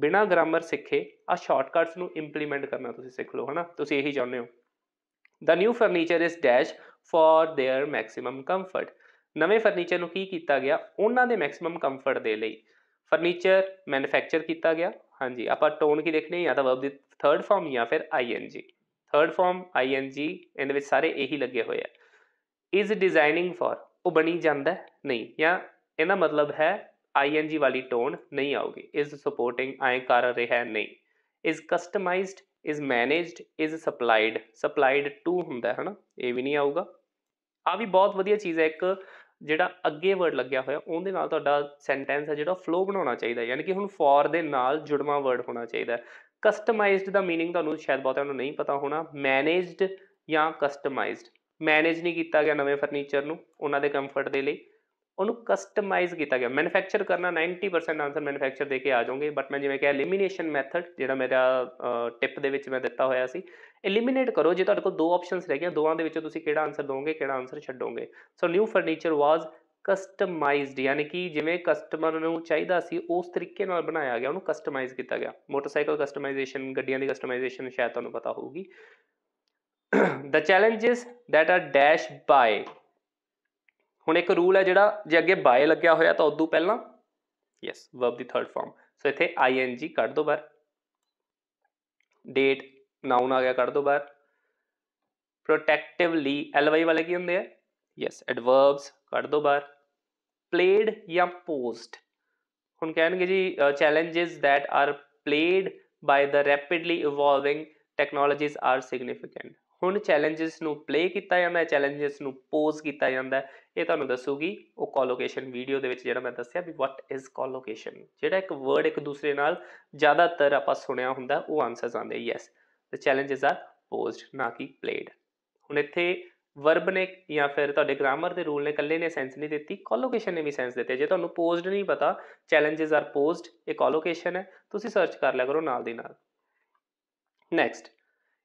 ਬਿਨਾਂ ਗ੍ਰਾਮਰ ਸਿੱਖੇ ਆ ਸ਼ਾਰਟਕਟਸ ਨੂੰ ਇੰਪਲੀਮੈਂਟ ਕਰਨਾ ਤੁਸੀਂ ਸਿੱਖ ਲਓ ਹਨਾ ਤੁਸੀਂ ਇਹੀ ਚਾਹੁੰਦੇ ਹੋ the new furniture is dash for their maximum comfort ਨਵੇਂ ਫਰਨੀਚਰ ਨੂੰ ਕੀ ਕੀਤਾ ਗਿਆ ਉਹਨਾਂ ਦੇ ਮੈਕਸਿਮਮ ਕੰਫਰਟ ਦੇ ਲਈ ਫਰਨੀਚਰ ਮੈਨੂਫੈਕਚਰ ਕੀਤਾ ਗਿਆ ਹਾਂਜੀ ਆਪਾਂ ਟੋਨ ਕੀ ਦੇਖਣੀ ਜਾਂ ਤਾਂ ਵਰਬ ਦੀ ਥਰਡ ਫਾਰਮ ਜਾਂ ਫਿਰ ਆਈਐਨਜੀ ਥਰਡ ਫਾਰਮ ਆਈਐਨਜੀ ਇਹਦੇ ਵਿੱਚ ਸਾਰੇ ਇਹੀ ਲੱਗੇ ਹੋਏ ਆ ਇਜ਼ ਡਿਜ਼ਾਈਨਿੰਗ ਫਾਰ ਉਹ ਬਣੀ ਜਾਂਦਾ ਨਹੀਂ ਜਾਂ ਇਹਦਾ ਮਤਲਬ ਹੈ ਆਈਐਨਜੀ ਵਾਲੀ ਟੋਨ ਨਹੀਂ ਆਉਗੀ ਇਜ਼ ਸਪੋਰਟਿੰਗ ਆਏ ਕਰ ਰਿਹਾ ਨਹੀਂ is customised is managed is supplied supplied to ਹੁੰਦਾ ਹੈ ਨਾ ਇਹ ਵੀ ਨਹੀਂ ਆਊਗਾ ਆ ਵੀ ਬਹੁਤ ਵਧੀਆ ਚੀਜ਼ ਹੈ ਇੱਕ ਜਿਹੜਾ ਅੱਗੇ ਵਰਡ ਲੱਗਿਆ ਹੋਇਆ ਉਹਦੇ ਨਾਲ ਤੁਹਾਡਾ ਸੈਂਟੈਂਸ ਹੈ ਜਿਹੜਾ ਫਲੋ ਬਣਾਉਣਾ ਚਾਹੀਦਾ ਯਾਨੀ ਕਿ ਹੁਣ ਫੋਰ ਦੇ ਨਾਲ ਜੁੜਵਾ ਵਰਡ ਹੋਣਾ ਚਾਹੀਦਾ ਕਸਟਮਾਈਜ਼ਡ ਦਾ ਮੀਨਿੰਗ ਤੁਹਾਨੂੰ ਸ਼ਾਇਦ ਬਹੁਤਿਆਂ ਨੂੰ ਨਹੀਂ ਪਤਾ ਹੋਣਾ ਮੈਨੇਜਡ ਜਾਂ ਕਸਟਮਾਈਜ਼ਡ ਮੈਨੇਜ ਨਹੀਂ ਕੀਤਾ ਗਿਆ ਨਵੇਂ ਫਰਨੀਚਰ ਨੂੰ ਉਹਨਾਂ ਦੇ ਕੰਫਰਟ ਦੇ ਲਈ ਉਹਨੂੰ ਕਸਟਮਾਈਜ਼ ਕੀਤਾ ਗਿਆ ਮੈਨੂਫੈਕਚਰ ਕਰਨਾ 90% ਆਨਸਰ ਮੈਨੂਫੈਕਚਰ ਦੇ ਕੇ ਆ ਜਾਓਗੇ ਬਟ ਮੈਂ ਜਿਵੇਂ ਕਿ ਐਲੀਮੀਨੇਸ਼ਨ ਮੈਥਡ ਜਿਹੜਾ ਮੇਰਾ ਟਿਪ ਦੇ ਵਿੱਚ ਮੈਂ ਦਿੱਤਾ ਹੋਇਆ ਸੀ ਐਲੀਮੀਨੇਟ ਕਰੋ ਜੇ ਤੁਹਾਡੇ ਕੋਲ ਦੋ ਆਪਸ਼ਨਸ ਰਹਿ ਗਿਆ ਦੋਵਾਂ ਦੇ ਵਿੱਚੋਂ ਤੁਸੀਂ ਕਿਹੜਾ ਆਨਸਰ ਦੋਗੇ ਕਿਹੜਾ ਆਨਸਰ ਛੱਡੋਗੇ so new furniture was customised ਯਾਨੀ ਕਿ ਜਿਵੇਂ ਕਸਟਮਰ ਨੂੰ ਚਾਹੀਦਾ ਸੀ ਉਸ ਤਰੀਕੇ ਨਾਲ ਬਣਾਇਆ ਗਿਆ ਉਹਨੂੰ ਕਸਟਮਾਈਜ਼ ਕੀਤਾ ਗਿਆ ਮੋਟਰਸਾਈਕਲ ਕਸਟਮਾਈਜ਼ੇਸ਼ਨ ਗੱਡੀਆਂ ਦੀ ਕਸਟਮਾਈਜ਼ੇਸ਼ਨ ਸ਼ਾਇਦ ਤੁਹਾਨੂੰ ਪਤਾ ਹੋਊਗੀ <coughs> the challenges that are dash by हूँ एक रूल है जोड़ा जो अगर बाय लग्या हो तो उदू पेल यस वर्ब की third form so it I N ji cut दो बार डेट नाउन आ गया कट दो बार प्रोटेक्टिवली एल वाई वाले की होंगे यस एडवर्ब्स कट दो बार प्लेड या पोस्ट हूँ कह जी challenges that are played by the rapidly evolving technologies are significant ਹੁਣ ਚੈਲੰਜਸ ਨੂੰ ਪਲੇ ਕੀਤਾ ਜਾਂਦਾ ਹੈ ਚੈਲੰਜਸ ਨੂੰ ਪੋਜ਼ ਕੀਤਾ ਜਾਂਦਾ ਇਹ ਤੁਹਾਨੂੰ ਦੱਸੂਗੀ ਉਹ ਕੋਲੋਕੇਸ਼ਨ ਵੀਡੀਓ ਦੇ ਵਿੱਚ ਜਿਹੜਾ ਮੈਂ ਦੱਸਿਆ ਵੀ ਵਾਟ ਇਜ਼ ਕੋਲੋਕੇਸ਼ਨ ਜਿਹੜਾ ਇੱਕ ਵਰਡ ਇੱਕ ਦੂਸਰੇ ਨਾਲ ਜ਼ਿਆਦਾਤਰ ਆਪਾਂ ਸੁਣਿਆ ਹੁੰਦਾ ਉਹ ਆਨਸਰਸ ਆਉਂਦੇ ਯੈਸ ਤੇ ਚੈਲੰਜਸ ਆਰ ਪੋਜ਼ਡ ਨਾ ਕਿ ਪਲੇਡ ਹੁਣ ਇੱਥੇ ਵਰਬ ਨੇ ਜਾਂ ਫਿਰ ਤੁਹਾਡੇ ਗ੍ਰਾਮਰ ਦੇ ਰੂਲ ਨੇ ਇਕੱਲੇ ਨੇ ਸੈਂਸ ਨਹੀਂ ਦਿੱਤੀ ਕੋਲੋਕੇਸ਼ਨ ਨੇ ਵੀ ਸੈਂਸ ਦਿੱਤੇ ਜੇ ਤੁਹਾਨੂੰ ਪੋਜ਼ਡ ਨਹੀਂ ਪਤਾ ਚੈਲੰਜਸ ਆਰ ਪੋਜ਼ਡ ਇਹ ਕੋਲੋਕੇਸ਼ਨ ਹੈ ਤੁਸੀਂ ਸਰਚ ਕਰ ਲਿਆ ਕਰੋ ਨਾਲ ਦੀ ਨਾਲ ਨੈਕਸਟ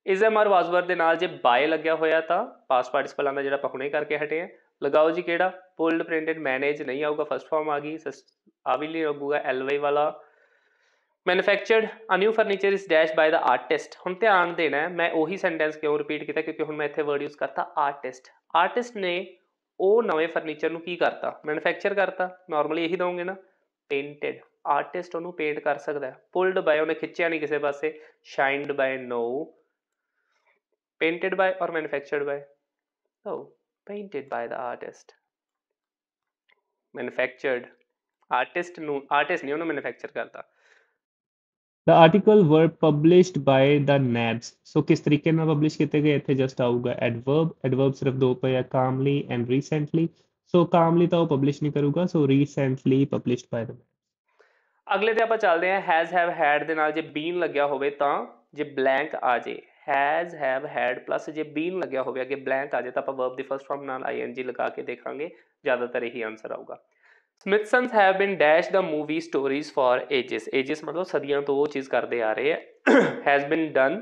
ਇਸ ਇਜ਼ਮਰ ਵਾਜ਼ਵਰ ਦੇ ਨਾਲ ਜੇ ਬਾਏ ਲੱਗਿਆ ਹੋਇਆ ਤਾਂ ਪਾਸਟ ਪਾਰਟਿਸਪਲ ਆਂਦਾ ਜਿਹੜਾ ਆਪਾਂ ਹੁਣੇ ਕਰਕੇ ਹਟੇ ਆ ਲਗਾਓ ਜੀ ਕਿਹੜਾ ਪੁਲਡ ਪ੍ਰਿੰਟਡ ਮੈਨੇਜ ਨਹੀਂ ਆਊਗਾ ਫਸਟ ਫਾਰਮ ਆ ਗਈ ਆ ਵੀ ਲਈ ਲੱਗੂਗਾ ਐਲਵਾਈ ਵਾਲਾ manufactured a new furniture is dash by the artist ਹੁਣ ਧਿਆਨ ਦੇਣਾ ਮੈਂ ਉਹੀ ਸੈਂਟੈਂਸ ਕਿਉਂ ਰਿਪੀਟ ਕੀਤਾ ਕਿਉਂਕਿ ਹੁਣ ਮੈਂ ਇੱਥੇ ਵਰਡ ਯੂਜ਼ ਕਰਤਾ ਆਰਟਿਸਟ ਆਰਟਿਸਟ ਨੇ ਉਹ ਨਵੇਂ ਫਰਨੀਚਰ ਨੂੰ ਕੀ ਕਰਤਾ ਮੈਨੂਫੈਕਚਰ ਕਰਤਾ ਨਾਰਮਲੀ ਇਹੀ ਦਊਂਗੇ ਨਾ ਪੇਂਟਡ ਆਰਟਿਸਟ ਉਹਨੂੰ ਪੇਂਟ ਕਰ ਸਕਦਾ ਪੁਲਡ ਬਾਈ ਉਹਨੇ ਖਿੱਚਿਆ ਨਹੀਂ ਕਿਸੇ ਪਾਸੇ shined by no Painted by or manufactured by? Oh, painted by the artist. Manufactured. Artist nu artist ne manufacture karta. the article were published by the नैब्स सो किस तरीके ਨਾਲ ਪਬਲਿਸ਼ ਕੀਤੇ ਗਏ ਇੱਥੇ ਜਸਟ ਆਊਗਾ ਐਡਵਰਬ ਐਡਵਰਬ ਸਿਰਫ ਦੋ ਪਏ ਆ ਕਾਮਲੀ ਐਂਡ ਰੀਸੈਂਟਲੀ ਸੋ ਕਾਮਲੀ ਤਾਂ ਉਹ ਪਬਲਿਸ਼ ਨਹੀਂ ਕਰੂਗਾ ਸੋ ਰੀਸੈਂਟਲੀ ਪਬਲਿਸ਼ਡ ਬਾय ਦ ਅਗਲੇ ਤੇ ਆਪਾਂ ਚੱਲਦੇ ਹਾਂ ਹੈਜ਼ ਹੈਵ ਹੈਡ ਦੇ ਨਾਲ ਜੇ ਬੀਨ ਲੱਗਿਆ ਹੋਵੇ ਤਾਂ ਜੇ ਬਲੈਂਕ ਆ ਜੇ हैज हैव हैड प्लस जो बीन लगे हो गया अगर ब्लैंक आ जाए तो आप वर्ब की first form I N G लगा के देखा ज़्यादातर यही आंसर आऊगा Smithsons have been dash the movie stories for ages ages मतलब सदियों तो वो चीज़ करते आ रहे हैं has been done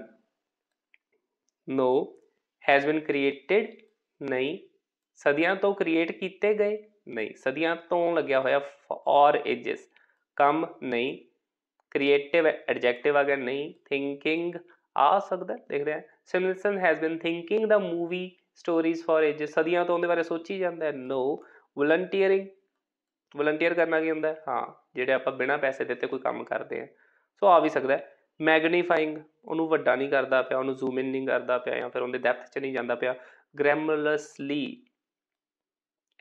no has been created नहीं सदियों तो क्रिएट किए गए नहीं सदियों तो लग्या होया फॉर एजिस कम नहीं क्रिएटिव एडजैक्टिव गया नहीं थिंकिंग ਆ ਸਕਦਾ ਦੇਖਦੇ ਆ Smithsons has been thinking the movie stories for age ਸਦੀਆਂ ਤੋਂ ਉਹਦੇ ਬਾਰੇ ਸੋਚੀ ਜਾਂਦਾ ਹੈ ਨੋ ਵਲੰਟੀਅਰਿੰਗ ਵਲੰਟੀਅਰ ਕਰਨਾ ਕੀ ਹੁੰਦਾ ਹਾਂ ਜਿਹੜੇ ਆਪਾਂ ਬਿਨਾਂ ਪੈਸੇ ਦਿੱਤੇ ਕੋਈ ਕੰਮ ਕਰਦੇ ਆ ਸੋ ਆ ਵੀ ਸਕਦਾ ਹੈ ਮੈਗਨੀਫਾਈਂਗ ਉਹਨੂੰ ਵੱਡਾ ਨਹੀਂ ਕਰਦਾ ਪਿਆ ਉਹਨੂੰ ਜ਼ੂਮ ਇਨ ਨਹੀਂ ਕਰਦਾ ਪਿਆ ਜਾਂ ਫਿਰ ਉਹਦੇ ਡੈਪਥ 'ਚ ਨਹੀਂ ਜਾਂਦਾ ਪਿਆ ਗ੍ਰੈਮਲਸਲੀ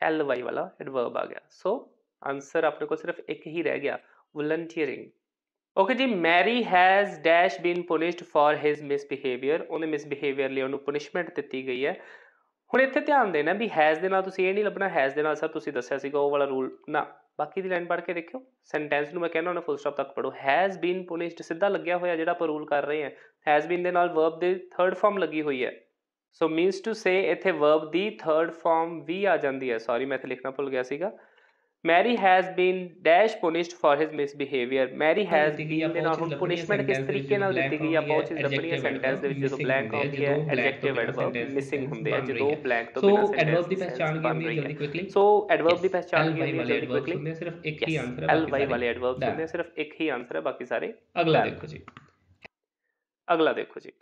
ਐਲ ਵਾਈ ਵਾਲਾ ਐਡਵਰਬ ਆ ਗਿਆ ਸੋ ਆਨਸਰ ਆਪਣੇ ਕੋਲ ਸਿਰਫ ਇੱਕ ਹੀ ਰਹਿ ਗਿਆ ਵਲੰਟੀਅਰਿੰਗ ਓਕੇ ਜੀ Mary has dash been punished for his misbehaviour ਉਹਨੇ ਮਿਸਬਿਹੇਵੀਅਰ ਲਈ ਉਹਨੂੰ ਪੁਨਿਸ਼ਮੈਂਟ ਦਿੱਤੀ ਗਈ ਹੈ ਹੁਣ ਇੱਥੇ ਧਿਆਨ ਦੇਣਾ ਵੀ ਹੈਜ਼ ਦੇ ਨਾਲ ਤੁਸੀਂ ਇਹ ਨਹੀਂ ਲੱਭਣਾ ਹੈਜ਼ ਦੇ ਨਾਲ ਸਰ ਤੁਸੀਂ ਦੱਸਿਆ ਸੀਗਾ ਉਹ ਵਾਲਾ ਰੂਲ ਨਾ ਬਾਕੀ ਦੀ ਲਾਈਨ ਪੜ੍ਹ ਕੇ ਦੇਖਿਓ ਸੈਂਟੈਂਸ ਨੂੰ ਮੈਂ ਕਹਿੰਦਾ ਉਹਨਾਂ ਫੁੱਲ ਸਟਾਪ ਤੱਕ ਪੜੋ ਹੈਜ਼ ਬੀਨ ਪੁਨਿਸ਼ਡ ਸਿੱਧਾ ਲੱਗਿਆ ਹੋਇਆ ਜਿਹੜਾ ਆਪਾਂ ਰੂਲ ਕਰ ਰਹੇ ਹਾਂ ਹੈਜ਼ ਬੀਨ ਦੇ ਨਾਲ ਵਰਬ ਦੇ ਥਰਡ ਫਾਰਮ ਲੱਗੀ ਹੋਈ ਹੈ ਸੋ ਮੀਨਸ ਟੂ ਸੇ ਇੱਥੇ ਵਰਬ ਦੀ ਥਰਡ ਫਾਰਮ ਵੀ ਆ ਜਾਂਦੀ ਹੈ ਸੌਰੀ ਮੈਂ ਇੱਥੇ ਲਿਖਣਾ ਭੁੱਲ ਗਿਆ ਸੀਗਾ Mary has been dash punished for his misbehaviour Mary has been ਦੇ ਨਾਲ ਹੁਣ ਪੁਨਿਸ਼ਮੈਂਟ ਕਿਸ ਤਰੀਕੇ ਨਾਲ ਦਿੱਤੀ ਗਈ ਆ ਬਹੁਤ ਚੀਜ਼ ਲੱਭਣੀ ਹੈ ਸੈਂਟੈਂਸ ਦੇ ਵਿੱਚ ਜਦੋਂ ਬਲੈਂਕ ਆਉਂਦੀ ਹੈ ਐਡਜੈਕਟਿਵ ਐਡਵਰਬ ਮਿਸਿੰਗ ਹੁੰਦੇ ਆ ਜਦੋਂ ਬਲੈਂਕ ਤੋਂ ਬਿਨਾਂ ਸੈਂਟੈਂਸ ਸੋ ਐਡਵਰਬ ਦੀ ਪਛਾਣ ਕੀ ਹੁੰਦੀ ਹੈ ਜਲਦੀ ਕੁਇਕਲੀ ਸੋ ਐਡਵਰਬ ਦੀ ਪਛਾਣ ਕੀ ਹੁੰਦੀ ਹੈ ਜਲਦੀ ਕੁਇਕਲੀ ਹੁੰਦੇ ਸਿਰਫ ਇੱਕ ਹੀ ਆਨਸਰ ਹੈ ਐਲ ਵਾਈ ਵਾਲੇ ਐਡਵਰਬਸ ਹੁੰਦੇ ਸਿਰਫ ਇੱਕ ਹੀ ਆਨਸਰ ਹੈ ਬਾਕੀ ਸਾਰੇ ਅਗਲਾ ਦੇਖੋ ਜੀ ਅਗਲਾ ਦੇਖੋ ਜੀ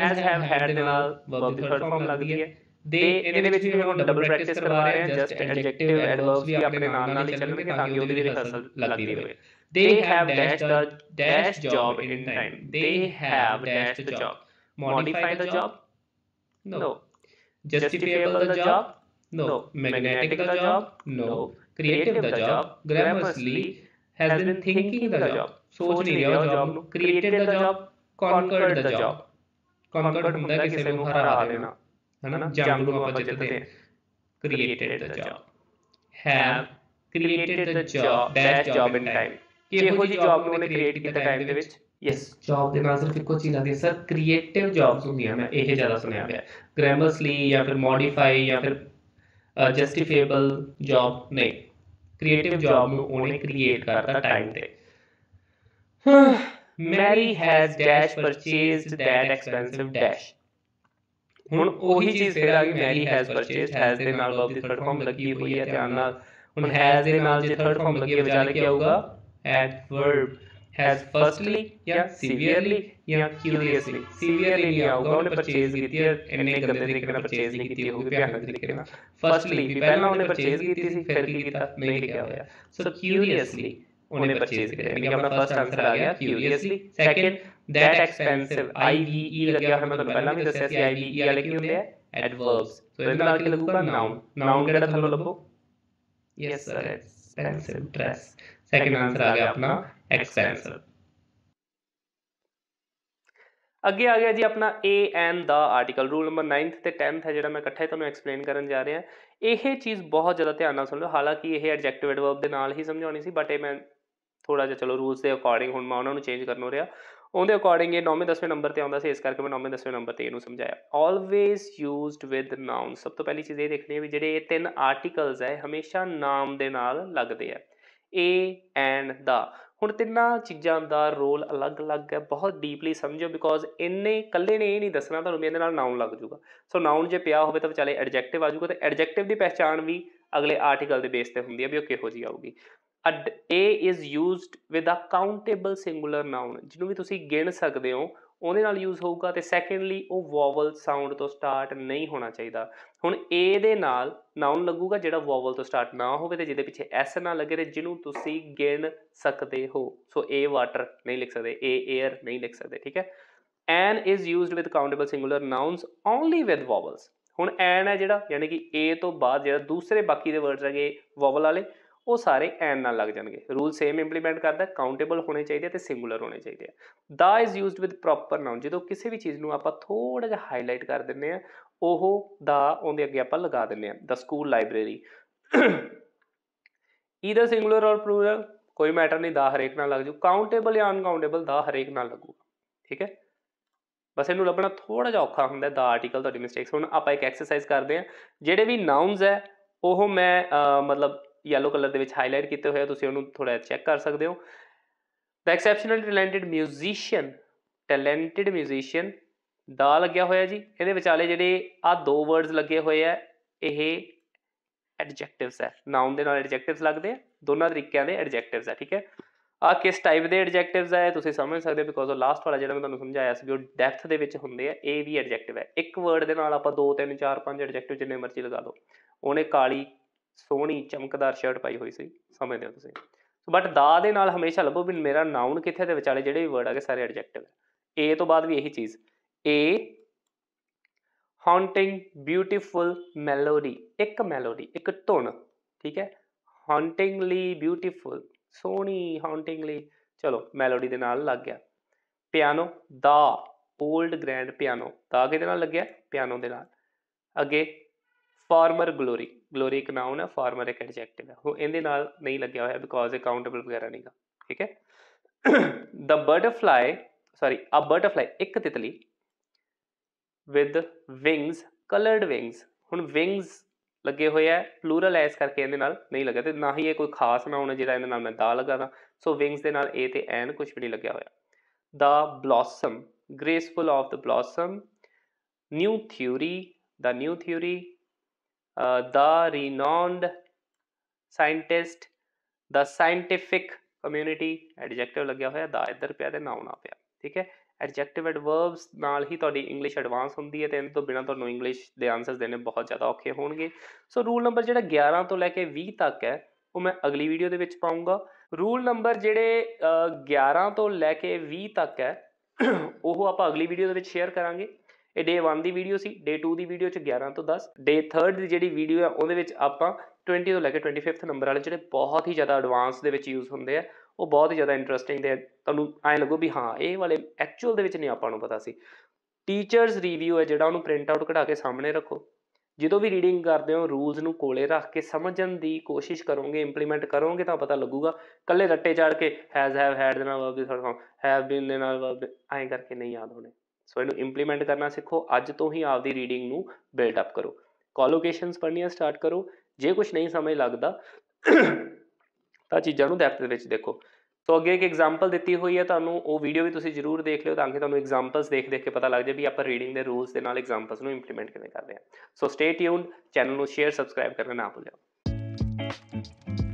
ਐਸ ਹੈਵ ਹੈਡ ਦੇ ਨਾਲ ਵਰਬ ਦੀ ਥਰਡ ਫਾਰਮ ਲੱਗਦੀ ਹੈ ਦੇ ਇਹਦੇ ਵਿੱਚ ਵੀ ਹੁਣ ਡਬਲ ਪ੍ਰੈਕਟਿਸ ਕਰਵਾ ਰਹੇ ਹਾਂ ਜਸਟ ਐਡਜੈਕਟਿਵ ਐਡਵਰਬਸ ਵੀ ਆਪਣੇ ਨਾਲ ਨਾਲ ਹੀ ਚੱਲਣਗੇ ਤਾਂ ਕਿ ਉਹਦੀ ਵੀ ਰਿਹਰਸਲ ਲੱਗਦੀ ਰਹੇ they have dashed the dash job in time they have dashed the job modify the job no justifiable the job no magnetic the job no creative the job grammarly has been thinking the job सोच नहीं रहा job no created the job conquered the job conquered ਹੁੰਦਾ ਕਿਸੇ ਨੂੰ ਹਰਾ ਦੇਣਾ है ना Django Papajatate created the job have created the job that job in time ਕਿਹੋ ਜੀ ਜੌਬ ਨੂੰ ਉਹਨੇ ਕ੍ਰੀਏਟ ਕੀਤਾ ਟਾਈਮ ਦੇ ਵਿੱਚ ਯੈਸ ਜੌਬ ਦੇ ਨਾਲ ਸਿਰਫ ਕੁਝ ਹੀ ਲੱਗਦੇ ਸਰ ਕ੍ਰੀਏਟਿਵ ਜੌਬਸ ਹੁੰਦੀਆਂ ਮੈਂ ਇਹ ਜ਼ਿਆਦਾ ਸੁਣਿਆ ਹੋਇਆ ਗ੍ਰੈਮਰਸਲੀ ਜਾਂ ਫਿਰ ਮੋਡੀਫਾਈ ਜਾਂ ਫਿਰ ਜਸਟੀਫਾਈਬਲ ਜੌਬ ਨਹੀਂ ਕ੍ਰੀਏਟਿਵ ਜੌਬ ਨੂੰ ਉਹਨੇ ਕ੍ਰੀਏਟ ਕਰਤਾ ਟਾਈਮ ਤੇ Mary has dash purchased that expensive dash ਹੁਣ ਉਹੀ ਚੀਜ਼ ਫੇਰ ਆ ਗਈ ਮੈਰੀ ਹੈਜ਼ ਪਰਚੇਸਡ ਹੈਜ਼ ਦੇ ਨਾਲ ਵਰਬ ਦੀ ਥਰਡ ਫਾਰਮ ਲੱਗੀ ਹੋਈ ਹੈ ਧਿਆਨ ਨਾਲ ਹੁਣ ਹੈਜ਼ ਦੇ ਨਾਲ ਜੇ ਥਰਡ ਫਾਰਮ ਲੱਗੀ ਹੈ ਵਿਚਾਲੇ ਕੀ ਆਊਗਾ ਐਡਵਰਬ हैज फर्स्टली या सीवियरली या क्यूरियसली सीवियरली नहीं आऊगा उन्हें परचेज की थी इन्ने गंदे तरीके ਨਾਲ ਪਰਚੇਜ ਨਹੀਂ ਕੀਤੀ ਹੋਊਗੀ ਭਿਆਨਕ ਤਰੀਕੇ ਨਾਲ ਫਰਸਟਲੀ ਵੀ ਪਹਿਲਾਂ ਉਹਨੇ ਪਰਚੇਜ ਕੀਤੀ ਸੀ ਫਿਰ ਕੀ ਕੀਤਾ ਨਹੀਂ ਲਿਖਿਆ ਹੋਇਆ ਸੋ ਕਿਊਰੀਅਸਲੀ ਉਹਨੇ ਪਰਚੇਜ ਕਰਿਆ ਯਾਨੀ ਕਿ ਆਪਣਾ ਫਰਸਟ ਆਨਸਰ ਆ ਗਿਆ curiously second that expensive ive ਲੱਗਿਆ ਹੋਇਆ ਮਤਲਬ ਪਹਿਲਾਂ ਵੀ ਦੱਸਿਆ ਸੀ ive ਵਾਲੇ ਕੀ ਹੁੰਦੇ ਆ ਐਡਵਰਬਸ ਸੋ ਇਹਨਾਂ ਨਾਲ ਕੀ ਲੱਗੂਗਾ ਨਾਉਨ ਨਾਉਨ ਕਿਹੜਾ ਥੱਲੋਂ ਲੱਭੋ yes sir expensive dress second answer ਆ ਗਿਆ ਆਪਣਾ ਐਕਸਪੈਂਸਿਵ ਅੱਗੇ ਆ ਗਿਆ ਜੀ ਆਪਣਾ A N the article rule number 9th ਤੇ 10th ਹੈ ਜਿਹੜਾ ਮੈਂ ਇਕੱਠੇ ਤੁਹਾਨੂੰ ਐਕਸਪਲੇਨ ਕਰਨ ਜਾ ਰਿਹਾ ਇਹ ਚੀਜ਼ ਬਹੁਤ ਜ਼ਿਆਦਾ ਧਿਆਨ ਨਾਲ ਸੁਣ ਲਓ ਹਾਲਾਂਕਿ ਇਹ ਐਡਜੈਕਟਿਵ ਐਡਵਰਬ ਦੇ ਨਾਲ ਹੀ ਸਮਝਾਉਣੀ ਸੀ ਬਟ ਇਹ ਮੈਂ ਥੋੜਾ ਜਿਹਾ ਚਲੋ ਰੂਲਸ ਦੇ ਅਕੋਰਡਿੰਗ ਹੁਣ ਮੈਂ ਉਹਨਾਂ ਨੂੰ ਚੇਂਜ ਕਰਨ ਹੋ ਰਿਹਾ ਉਹਦੇ ਅਕੋਰਡਿੰਗ ਇਹ 9ਵੇਂ 10ਵੇਂ ਨੰਬਰ ਤੇ ਆਉਂਦਾ ਸੀ ਇਸ ਕਰਕੇ ਮੈਂ 9ਵੇਂ 10ਵੇਂ ਨੰਬਰ ਤੇ ਇਹਨੂੰ ਸਮਝਾਇਆ ਆਲਵੇਜ਼ ਯੂਜ਼ਡ ਵਿਦ ਨਾਉਨ ਸਭ ਤੋਂ ਪਹਿਲੀ ਚੀਜ਼ ਇਹ ਦੇਖਣੀ ਹੈ ਵੀ ਜਿਹੜੇ ਇਹ ਤਿੰਨ ਆਰਟੀਕਲਸ ਹੈ ਹਮੇਸ਼ਾ ਨਾਮ ਦੇ ਨਾਲ ਲੱਗਦੇ ਆ ਏ ਐਂਡ ਦਾ ਹੁਣ ਤਿੰਨਾਂ ਚੀਜ਼ਾਂ ਦਾ ਰੋਲ ਅਲੱਗ-ਅਲੱਗ ਹੈ ਬਹੁਤ ਡੀਪਲੀ ਸਮਝੋ ਬਿਕੋਜ਼ ਇੰਨੇ ਇਕੱਲੇ ਨੇ ਇਹ ਨਹੀਂ ਦੱਸਣਾ ਤੁਹਾਨੂੰ ਵੀ ਇਹਦੇ ਨਾਲ ਨਾਉਨ ਲੱਗ ਜੂਗਾ ਸੋ ਨਾਉਨ ਜੇ ਪਿਆ ਹੋਵੇ ਤਾਂ ਵਿਚਾਲੇ ਐਡਜੈਕਟਿਵ ਆ ਜੂਗਾ ਤੇ ਐਡਜੈਕਟਿਵ ਦੀ ਪਛਾਣ ਵੀ ਅਗਲੇ ਆਰਟੀਕਲ ਦੇ ਬੇਸ ਤੇ ਹੁੰਦੀ ਹੈ ਵੀ ਉਹ ਕਿਹੋ ਜੀ ਆਊਗੀ a is used with a countable singular noun ਜਿਹਨੂੰ ਵੀ ਤੁਸੀਂ ਗਿਣ ਸਕਦੇ ਹੋ ਉਹਦੇ ਨਾਲ ਯੂਜ਼ ਹੋਊਗਾ ਤੇ ਸੈਕੰਡਲੀ ਉਹ ਵੋਵਲ ਸਾਊਂਡ ਤੋਂ ਸਟਾਰਟ ਨਹੀਂ ਹੋਣਾ ਚਾਹੀਦਾ ਹੁਣ a ਦੇ ਨਾਲ ਨਾਉਨ ਲੱਗੂਗਾ ਜਿਹੜਾ ਵੋਵਲ ਤੋਂ ਸਟਾਰਟ ਨਾ ਹੋਵੇ ਤੇ ਜਿਹਦੇ ਪਿੱਛੇ s ਨਾ ਲੱਗੇ ਤੇ ਜਿਹਨੂੰ ਤੁਸੀਂ ਗਿਣ ਸਕਦੇ ਹੋ ਸੋ a ਵਾਟਰ ਨਹੀਂ ਲਿਖ ਸਕਦੇ a 에ਅਰ ਨਹੀਂ ਲਿਖ ਸਕਦੇ ਠੀਕ ਹੈ an is used with countable singular nouns only with vowels ਹੁਣ an ਹੈ ਜਿਹੜਾ ਯਾਨੀ ਕਿ a ਤੋਂ ਬਾਅਦ ਜਿਹੜਾ ਦੂਸਰੇ ਬਾਕੀ ਦੇ ਵਰਡਸ ਹੈਗੇ ਵੋਵਲ ਵਾਲੇ ਉਹ ਸਾਰੇ ਐਨ ਨਾਲ ਲੱਗ ਜਾਣਗੇ ਰੂਲ ਸੇਮ ਇੰਪਲੀਮੈਂਟ ਕਰਦਾ ਕਾਊਂਟੇਬਲ ਹੋਣੇ ਚਾਹੀਦੇ ਤੇ ਸਿੰਗੂਲਰ ਹੋਣੇ ਚਾਹੀਦੇ the is used with proper noun ਜਦੋਂ ਕਿਸੇ ਵੀ ਚੀਜ਼ ਨੂੰ ਆਪਾਂ ਥੋੜਾ ਜਿਹਾ ਹਾਈਲਾਈਟ ਕਰ ਦਿੰਨੇ ਆ ਉਹ ਦਾ ਉਹਦੇ ਅੱਗੇ ਆਪਾਂ ਲਗਾ ਦਿੰਨੇ ਆ the school library either singular or plural ਕੋਈ ਮੈਟਰ ਨਹੀਂ ਦਾ ਹਰੇਕ ਨਾਲ ਲੱਗ ਜੂ ਕਾਊਂਟੇਬਲ ਜਾਂ ਅਨਕਾਊਂਟੇਬਲ ਦਾ ਹਰੇਕ ਨਾਲ ਲੱਗੂਗਾ ਠੀਕ ਹੈ ਬਸ ਇਹਨੂੰ ਲੱਭਣਾ ਥੋੜਾ ਜਿਹਾ ਔਖਾ ਹੁੰਦਾ ਦਾ ਆਰਟੀਕਲ ਤੁਹਾਡੀ ਮਿਸਟੇਕਸ ਹੁਣ ਆਪਾਂ ਇੱਕ ਐਕਸਰਸਾਈਜ਼ ਕਰਦੇ ਆ ਜਿਹੜੇ ਵੀ ਨਾਉਨਸ ਹੈ ਉਹ ਮੈਂ ਮਤਲਬ yellow color ਦੇ ਵਿੱਚ ਹਾਈਲਾਈਟ ਕੀਤੇ ਹੋਏ ਆ ਤੁਸੀਂ ਉਹਨੂੰ ਥੋੜਾ ਚੈੱਕ ਕਰ ਸਕਦੇ ਹੋ the exceptional talented musician talented musician the ਲੱਗਿਆ ਹੋਇਆ ਜੀ ਇਹਦੇ ਵਿਚਾਲੇ ਜਿਹੜੇ ਆ ਦੋ ਵਰਡਸ ਲੱਗੇ ਹੋਏ ਆ ਇਹ ਐਡਜੈਕਟਿਵਸ ਹੈ ਨਾਉਨ ਦੇ ਨਾਲ ਐਡਜੈਕਟਿਵਸ ਲੱਗਦੇ ਆ ਦੋਨਾਂ ਤਰੀਕਿਆਂ ਦੇ ਐਡਜੈਕਟਿਵਸ ਆ ਠੀਕ ਹੈ ਆ ਕਿਸ ਟਾਈਪ ਦੇ ਐਡਜੈਕਟਿਵਸ ਆ ਤੁਸੀਂ ਸਮਝ ਸਕਦੇ ਹੋ ਬਿਕੋਜ਼ ਉਹ ਲਾਸਟ ਵਾਲਾ ਜਿਹੜਾ ਮੈਂ ਤੁਹਾਨੂੰ ਸਮਝਾਇਆ ਸੀ ਉਹ ਡੈਪਥ ਦੇ ਵਿੱਚ ਹੁੰਦੇ ਆ ਇਹ ਵੀ ਐਡਜੈਕਟਿਵ ਹੈ ਇੱਕ ਵਰਡ ਦੇ ਨਾਲ ਆਪਾਂ ਦੋ ਤਿੰਨ ਚਾਰ ਪੰਜ ਐਡਜੈਕਟਿਵ ਜਿੰਨੇ ਮਰਜ਼ੀ ਲਗਾ ਲਓ ਉਹਨੇ ਕਾਲੀ ਸੋਹਣੀ ਚਮਕਦਾਰ ਸ਼ਰਟ ਪਾਈ ਹੋਈ ਸੀ ਸਮਝਦੇ ਹੋ ਤੁਸੀਂ ਸੋ ਬਟ ਦਾ ਦੇ ਨਾਲ ਹਮੇਸ਼ਾ ਲੱਭੋ ਵੀ ਮੇਰਾ ਨਾਉਨ ਕਿੱਥੇ ਤੇ ਵਿਚਾਲੇ ਜਿਹੜੇ ਵੀ ਵਰਡ ਕੇ ਸਾਰੇ ਐਡਜੈਕਟਿਵ ਏ ਤੋਂ ਬਾਅਦ ਵੀ ਇਹੀ ਚੀਜ਼ ਏ ਹੌਂਟਿੰਗ ਬਿਊਟੀਫੁਲ ਮੈਲੋਡੀ ਇੱਕ ਮੈਲੋਡੀ ਇੱਕ ਧੁਨ ਠੀਕ ਹੈ ਹੌਂਟਿੰਗਲੀ ਬਿਊਟੀਫੁਲ ਸੋਹਣੀ ਹੌਂਟਿੰਗਲੀ ਚਲੋ ਮੈਲੋਡੀ ਦੇ ਨਾਲ ਲੱਗ ਗਿਆ piano the old grand piano the ਕਿਹਦੇ ਨਾਲ ਲੱਗਿਆ ਪਿਆਨੋ ਦੇ ਨਾਲ ਅੱਗੇ ਫਾਰਮਰ ਗਲੋਰੀ ਗਲੋਰੀ ਇੱਕ ਨਾਉਨ ਹੈ ਫਾਰਮਰ ਇੱਕ ਐਡਜੈਕਟਿਵ ਹੈ ਉਹ ਇਹਦੇ ਨਾਲ ਨਹੀਂ ਲੱਗਿਆ ਹੋਇਆ ਬਿਕੋਜ਼ ਇਹ ਕਾਊਂਟੇਬਲ ਵਗੈਰਾ ਨਹੀਂਗਾ ਠੀਕ ਹੈ the butterfly sorry a butterfly ਇੱਕ ਤਿਤਲੀ ਵਿਦ ਵਿੰਗਸ ਕਲਰਡ ਵਿੰਗਸ ਹੁਣ ਵਿੰਗਸ ਲੱਗੇ ਹੋਏ ਆ ਪਲੂਰਲ ਹੈ ਇਸ ਕਰਕੇ ਇਹਦੇ ਨਾਲ ਨਹੀਂ ਲੱਗਿਆ ਤੇ ਨਾ ਹੀ ਇਹ ਕੋਈ ਖਾਸ ਨਾਉਨ ਹੈ ਜਿਹਦਾ ਇਹਨਾਂ ਨਾਲ ਮੈਂ ਦਾ ਲਗਾਦਾ ਸੋ ਵਿੰਗਸ ਦੇ ਨਾਲ ਏ ਤੇ ਐਨ ਕੁਝ ਵੀ ਨਹੀਂ ਲੱਗਿਆ ਹੋਇਆ the blossom graceful of the blossom new theory the new theory the renowned scientist the scientific community adjective ਲੱਗਿਆ ਹੋਇਆ ਦਾ ਇੱਧਰ ਪਿਆ ਤੇ ਨਾਉਨ ਆ ਪਿਆ ਠੀਕ ਹੈ ਐਡਜੈਕਟਿਵ ਐਡਵਰਬਸ ਨਾਲ ਹੀ ਤੁਹਾਡੀ ਇੰਗਲਿਸ਼ ਐਡਵਾਂਸ ਹੁੰਦੀ ਹੈ ਤੇ ਇਹਨਾਂ ਤੋਂ ਬਿਨਾ ਤੁਹਾਨੂੰ ਇੰਗਲਿਸ਼ ਦੇ ਆਨਸਰਸ ਦੇਣੇ ਬਹੁਤ ਜ਼ਿਆਦਾ ਔਖੇ ਹੋਣਗੇ ਸੋ ਰੂਲ ਨੰਬਰ ਜਿਹੜਾ 11 ਤੋਂ ਲੈ ਕੇ 20 ਤੱਕ ਹੈ ਉਹ ਮੈਂ ਅਗਲੀ ਵੀਡੀਓ ਦੇ ਵਿੱਚ ਪਾਉਂਗਾ ਰੂਲ ਨੰਬਰ ਜਿਹੜੇ 11 ਤੋਂ ਲੈ ਕੇ 20 ਤੱਕ ਹੈ ਉਹ ਆਪਾਂ ਅਗਲੀ ਵੀਡੀਓ ਦੇ ਵਿੱਚ ਸ਼ੇਅਰ ਕਰਾਂਗੇ ਇਹ ਡੇ 1 ਦੀ ਵੀਡੀਓ ਸੀ ਡੇ 2 ਦੀ ਵੀਡੀਓ ਚ 11 ਤੋਂ 10 ਡੇ 3 ਦੀ ਜਿਹੜੀ ਵੀਡੀਓ ਆ ਉਹਦੇ ਵਿੱਚ ਆਪਾਂ 20 ਤੋਂ ਲੈ ਕੇ 25th ਨੰਬਰ ਵਾਲੇ ਜਿਹੜੇ ਬਹੁਤ ਹੀ ਜ਼ਿਆਦਾ ਐਡਵਾਂਸ ਦੇ ਵਿੱਚ ਯੂਜ਼ ਹੁੰਦੇ ਆ ਉਹ ਬਹੁਤ ਹੀ ਜ਼ਿਆਦਾ ਇੰਟਰਸਟਿੰਗ ਦੇ ਤੁਹਾਨੂੰ ਐ ਲੱਗੋ ਵੀ ਹਾਂ ਇਹ ਵਾਲੇ ਐਕਚੁਅਲ ਦੇ ਵਿੱਚ ਨਹੀਂ ਆਪਾਂ ਨੂੰ ਪਤਾ ਸੀ ਟੀਚਰਸ ਰਿਵਿਊ ਹੈ ਜਿਹੜਾ ਉਹਨੂੰ ਪ੍ਰਿੰਟ ਆਊਟ ਕਢਾ ਕੇ ਸਾਹਮਣੇ ਰੱਖੋ ਜਦੋਂ ਵੀ ਰੀਡਿੰਗ ਕਰਦੇ ਹੋ ਰੂਲਸ ਨੂੰ ਕੋਲੇ ਰੱਖ ਕੇ ਸਮਝਣ ਦੀ ਕੋਸ਼ਿਸ਼ ਕਰੋਗੇ ਇੰਪਲੀਮੈਂਟ ਕਰੋਗੇ ਤਾਂ ਪਤਾ ਲੱਗੂਗਾ ਕੱਲੇ ਰੱਟੇ ਚਾੜ ਕੇ ਹੈਜ਼ ਹੈਵ ਹੈਡ ਦੇ ਨਾਲ ਵਰਬ ਦੇ ਨਾਲ ਹੈਵ ਬੀਨ ਦੇ ਨਾਲ ਵਰਬ ਐਂ ਕਰਕੇ ਨਹੀਂ ਯਾਦ ਹੋਣੇ ਸੋ ਇਹਨੂੰ ਇੰਪਲੀਮੈਂਟ ਕਰਨਾ ਸਿੱਖੋ ਅੱਜ ਤੋਂ ਹੀ ਆਪਦੀ ਰੀਡਿੰਗ ਨੂੰ ਬਿਲਡ ਅਪ ਕਰੋ ਕੋਲੋਕੇਸ਼ਨਸ ਪੜ੍ਹਨੀਆਂ ਸਟਾਰਟ ਕਰੋ ਜੇ ਕੁਝ ਨਹੀਂ ਸਮਝ ਲੱਗਦਾ ਤਾਂ ਚੀਜ਼ਾਂ ਨੂੰ ਡੈਪਥ ਦੇ ਵਿੱਚ ਦੇਖੋ ਸੋ ਅੱਗੇ ਇੱਕ ਐਗਜ਼ਾਮਪਲ ਦਿੱਤੀ ਹੋਈ ਹੈ ਤੁਹਾਨੂੰ ਉਹ ਵੀਡੀਓ ਵੀ ਤੁਸੀਂ ਜਰੂਰ ਦੇਖ ਲਿਓ ਤਾਂ ਕਿ ਤੁਹਾਨੂੰ ਐਗਜ਼ਾਮਪਲਸ ਦੇਖ ਦੇਖ ਕੇ ਪਤਾ ਲੱਗ ਜਾਵੇ ਵੀ ਆਪਾਂ ਰੀਡਿੰਗ ਦੇ ਰੂਲਸ ਦੇ ਨਾਲ ਐਗਜ਼ਾਮਪਲਸ ਨੂੰ ਇੰਪਲੀਮੈਂਟ ਕਿਵੇਂ ਕਰਦੇ ਆ ਸੋ ਸਟੇ ਟਿਊਨਡ ਚੈਨਲ ਨੂੰ ਸ਼ੇਅਰ ਸਬਸਕ੍ਰਾਈਬ ਕਰਨਾ ਨਾ ਭੁੱਲਿਓ